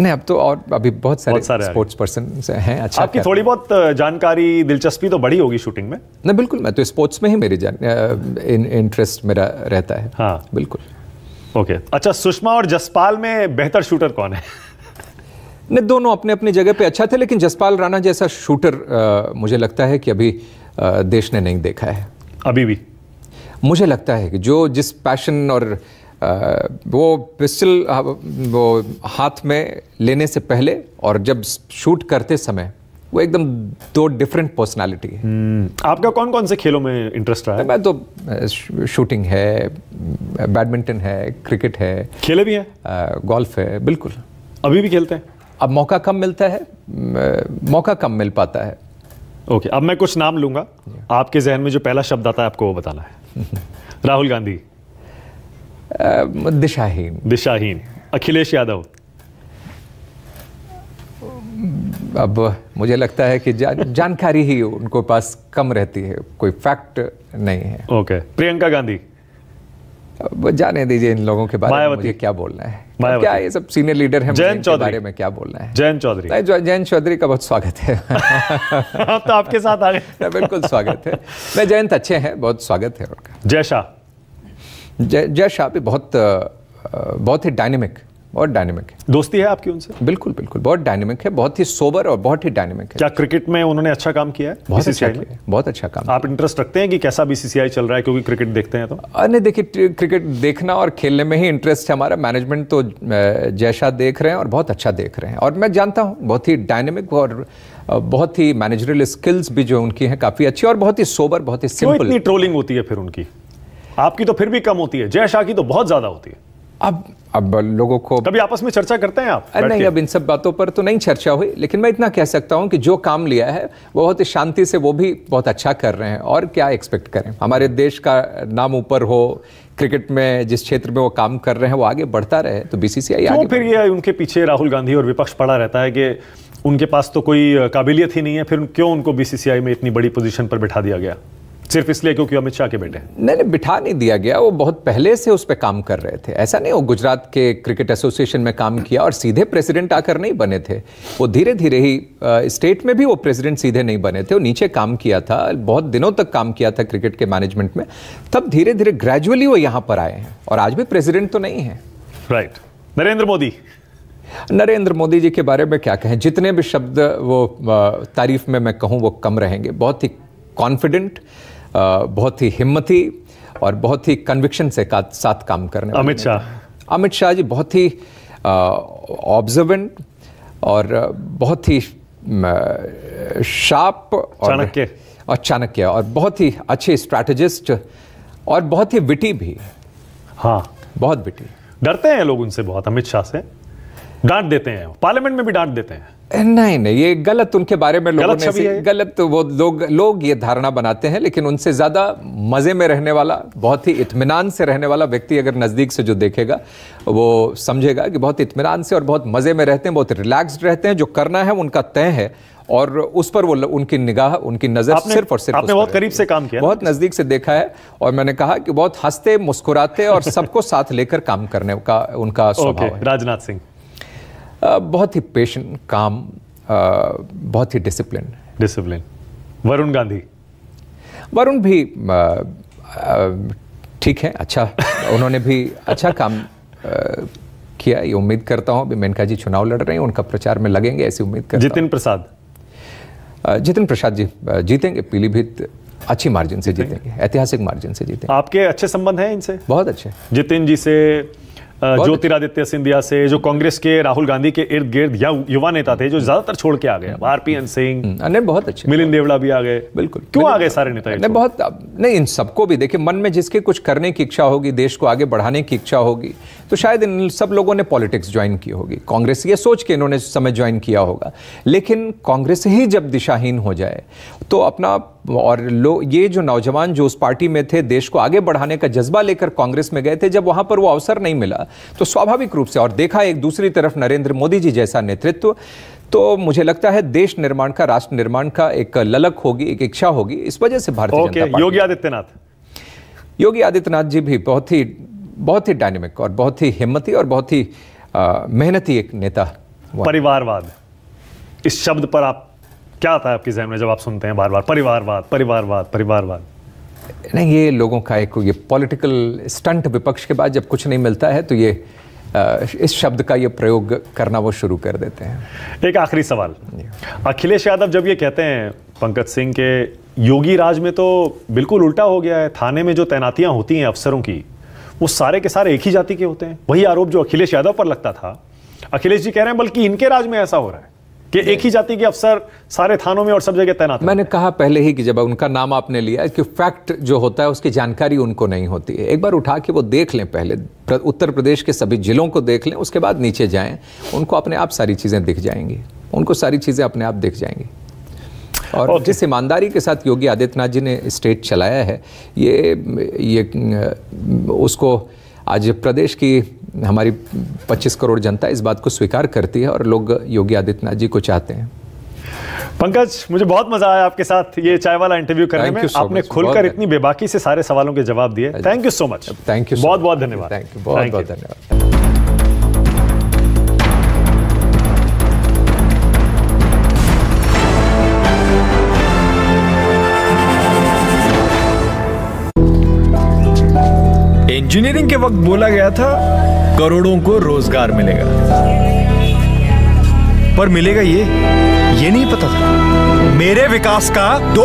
Speaker 2: नहीं अब तो और अभी बहुत सारे, बहुत सारे स्पोर्ट्स पर्सन हैं अच्छा आपकी थोड़ी
Speaker 1: बहुत जानकारी दिलचस्पी तो बड़ी होगी शूटिंग में
Speaker 2: ना बिल्कुल मैं तो स्पोर्ट्स में ही मेरी जान इन, इंटरेस्ट मेरा रहता है हाँ बिल्कुल ओके
Speaker 1: अच्छा सुषमा और जसपाल में बेहतर शूटर कौन है
Speaker 2: ने दोनों अपने अपने जगह पे अच्छा थे लेकिन जसपाल राणा जैसा शूटर आ, मुझे लगता है कि अभी आ, देश ने नहीं देखा है अभी भी मुझे लगता है कि जो जिस पैशन और वो पिस्टल वो हाथ में लेने से पहले और जब शूट करते समय वो एकदम दो डिफरेंट पर्सनालिटी है हम्म। आपका कौन कौन से खेलों में इंटरेस्ट रहा है मैं तो शूटिंग है बैडमिंटन है क्रिकेट है खेले भी हैं गोल्फ है बिल्कुल अभी भी खेलते हैं अब मौका कम मिलता है
Speaker 1: मौका कम मिल पाता है ओके okay, अब मैं कुछ नाम लूँगा आपके जहन में जो पहला शब्द आता है आपको वो बताना है राहुल गांधी दिशाहीन दिशाहीन
Speaker 2: अखिलेश यादव अब मुझे लगता है कि जा, जानकारी ही उनको पास कम रहती है कोई फैक्ट नहीं है ओके okay. प्रियंका गांधी जाने दीजिए इन लोगों के बारे में मुझे क्या बोलना है क्या ये सब सीनियर लीडर हैं जयंत चौधरी बारे में क्या बोलना है जयंत चौधरी जयंत चौधरी का बहुत स्वागत है तो आपके साथ आ गए बिल्कुल स्वागत है मैं जयंत अच्छे हैं बहुत स्वागत है उनका जय शाह जय शाह भी बहुत बहुत ही डायनेमिक बहुत डायनेमिक है दोस्ती है आपकी उनसे बिल्कुल बिल्कुल बहुत डायनेमिक है बहुत ही सोबर और बहुत ही डायनेमिक
Speaker 1: है क्या क्रिकेट में उन्होंने अच्छा काम किया है बहुत अच्छा किया बहुत अच्छा काम आप इंटरेस्ट रखते हैं कि कैसा बीसीसीआई
Speaker 2: चल रहा है क्योंकि क्रिकेट देखते हैं तो नहीं देखिए क्रिकेट देखना और खेलने में ही इंटरेस्ट है हमारा मैनेजमेंट तो जैसा देख रहे हैं और बहुत अच्छा देख रहे हैं और मैं जानता हूँ बहुत ही डायनेमिक और बहुत ही मैनेजरल स्किल्स भी जो उनकी हैं काफ़ी अच्छी और बहुत ही सोबर बहुत ही सिंपल ट्रोलिंग होती है फिर उनकी आपकी तो फिर भी कम होती है जय शाह की तो बहुत ज्यादा होती है अब अब लोगों को कभी आपस में चर्चा करते हैं आप नहीं अब इन सब बातों पर तो नहीं चर्चा हुई लेकिन मैं इतना कह सकता हूं कि जो काम लिया है बहुत ही शांति से वो भी बहुत अच्छा कर रहे हैं और क्या एक्सपेक्ट करें हमारे देश का नाम ऊपर हो क्रिकेट में जिस क्षेत्र में वो काम कर रहे हैं वो आगे बढ़ता रहे तो बीसीसीआई आगे फिर ये उनके पीछे राहुल गांधी और विपक्ष पड़ा रहता है कि उनके पास तो कोई
Speaker 1: काबिलियत ही नहीं है फिर क्यों उनको बीसीसीआई में इतनी बड़ी पोजीशन पर बैठा दिया गया सिर्फ इसलिए क्योंकि अमित शाह के
Speaker 2: बेटे हैं नहीं नहीं बिठा नहीं दिया गया वो बहुत पहले से उस पर काम कर रहे थे ऐसा नहीं वो गुजरात के क्रिकेट एसोसिएशन में काम किया और सीधे प्रेसिडेंट आकर नहीं बने थे वो धीरे धीरे ही स्टेट में भी वो प्रेसिडेंट सीधे नहीं बने थे वो नीचे काम किया था बहुत दिनों तक काम किया था क्रिकेट के मैनेजमेंट में तब धीरे धीरे ग्रेजुअली वो यहाँ पर आए हैं और आज भी प्रेसिडेंट तो नहीं है राइट नरेंद्र मोदी नरेंद्र मोदी जी के बारे में क्या कहें जितने भी शब्द वो तारीफ में मैं कहूँ वो कम रहेंगे बहुत ही कॉन्फिडेंट बहुत ही हिम्मती और बहुत ही कन्विक्शन से का, साथ काम करने अमित शाह अमित शाह जी बहुत ही ऑब्जर्वेंट और बहुत ही शार्प और चाणक्य और चाणक्य और बहुत ही अच्छे स्ट्रैटेजिस्ट और बहुत ही विटी भी हाँ बहुत विटी डरते हैं लोग उनसे बहुत अमित शाह से डांट देते हैं पार्लियामेंट में भी डांट देते हैं नहीं नहीं ये गलत उनके बारे में लोगों गलत ने गलत वो लोग लोग ये धारणा बनाते हैं लेकिन उनसे ज़्यादा मज़े में रहने वाला बहुत ही इत्मीनान से रहने वाला व्यक्ति अगर नज़दीक से जो देखेगा वो समझेगा कि बहुत इत्मीनान से और बहुत मज़े में रहते हैं बहुत रिलैक्स्ड रहते हैं जो करना है उनका तय है और उस पर वो उनकी निगाह उनकी नज़र सिर्फ और सिर्फ आपने बहुत करीब से काम किया बहुत नज़दीक से देखा है और मैंने कहा कि बहुत हंसते मुस्कुराते और सबको साथ लेकर काम करने का उनका स्वभाव है राजनाथ सिंह बहुत ही पेशेंट काम बहुत ही डिसिप्लिन डिसिप्लिन वरुण गांधी वरुण भी ठीक है अच्छा उन्होंने भी अच्छा काम किया ये उम्मीद करता हूँ अभी मेनका जी चुनाव लड़ रहे हैं उनका प्रचार में लगेंगे ऐसी उम्मीद करता जितिन प्रसाद जितिन प्रसाद जी जीतेंगे पीलीभीत अच्छी मार्जिन से जीतेंगे ऐतिहासिक मार्जिन से जीतेंगे
Speaker 1: आपके अच्छे संबंध हैं इनसे बहुत अच्छे जितिन जी से ज्योतिरादित्य सिंधिया से जो कांग्रेस के राहुल गांधी के इर्द गिर्द युवा नेता थे जो ज्यादातर छोड़ के आ गए हम्म। आर पी एन
Speaker 2: सिंह नहीं हम्म। बहुत अच्छे मिलिंद देवड़ा भी आ गए बिल्कुल क्यों आ गए सारे नेता नहीं बहुत नहीं इन सबको भी देखिए मन में जिसके कुछ करने की इच्छा होगी देश को आगे बढ़ाने की इच्छा होगी तो शायद इन सब लोगों ने पॉलिटिक्स ज्वाइन की होगी कांग्रेस ये सोच के इन्होंने समय ज्वाइन किया होगा लेकिन कांग्रेस ही जब दिशाहीन हो जाए तो अपना और लो ये जो नौजवान जो उस पार्टी में थे देश को आगे बढ़ाने का जज्बा लेकर कांग्रेस में गए थे जब वहां पर वो अवसर नहीं मिला तो स्वाभाविक रूप से और देखा एक दूसरी तरफ नरेंद्र मोदी जी जैसा नेतृत्व तो मुझे लगता है देश निर्माण का राष्ट्र निर्माण का एक ललक होगी एक इच्छा होगी इस वजह से भारतीय योगी आदित्यनाथ योगी आदित्यनाथ जी भी बहुत ही बहुत ही डायनेमिक और बहुत ही हिम्मती और बहुत ही मेहनती एक नेता परिवारवाद इस शब्द पर आप क्या आता है आपके जहन में जब आप सुनते हैं बार बार परिवारवाद परिवारवाद परिवारवाद नहीं ये लोगों का एक ये पॉलिटिकल स्टंट विपक्ष के बाद जब कुछ नहीं मिलता है तो ये इस शब्द का ये प्रयोग करना वो शुरू कर देते हैं एक आखिरी सवाल अखिलेश
Speaker 1: यादव जब ये कहते हैं पंकज सिंह के योगी राज में तो बिल्कुल उल्टा हो गया है थाने में जो तैनातियां होती हैं अफसरों की वो सारे के सारे एक ही जाति के होते हैं वही आरोप जो अखिलेश यादव पर लगता था अखिलेश जी कह रहे हैं बल्कि इनके राज में ऐसा हो रहा है कि एक ही जाति के अफसर
Speaker 2: सारे थानों में और सब जगह तैनात मैंने कहा पहले ही कि जब उनका नाम आपने लिया कि फैक्ट जो होता है उसकी जानकारी उनको नहीं होती है एक बार उठा के वो देख लें पहले उत्तर प्रदेश के सभी जिलों को देख लें उसके बाद नीचे जाएं उनको अपने आप सारी चीज़ें दिख जाएंगी उनको सारी चीज़ें अपने आप दिख जाएंगी और okay. जिस ईमानदारी के साथ योगी आदित्यनाथ जी ने स्टेट चलाया है ये ये उसको आज प्रदेश की हमारी 25 करोड़ जनता इस बात को स्वीकार करती है और लोग योगी आदित्यनाथ जी को चाहते हैं
Speaker 1: पंकज मुझे बहुत मजा आया आपके साथ ये चाय वाला इंटरव्यू करने में so आपने खुलकर इतनी बेबाकी से सारे सवालों के जवाब दिए thank you so much thank you बहुत बहुत धन्यवाद थैंक यू बहुत बहुत धन्यवाद इंजीनियरिंग के वक्त बोला गया था करोड़ों को रोजगार मिलेगा पर मिलेगा ये ये नहीं पता था मेरे विकास का दो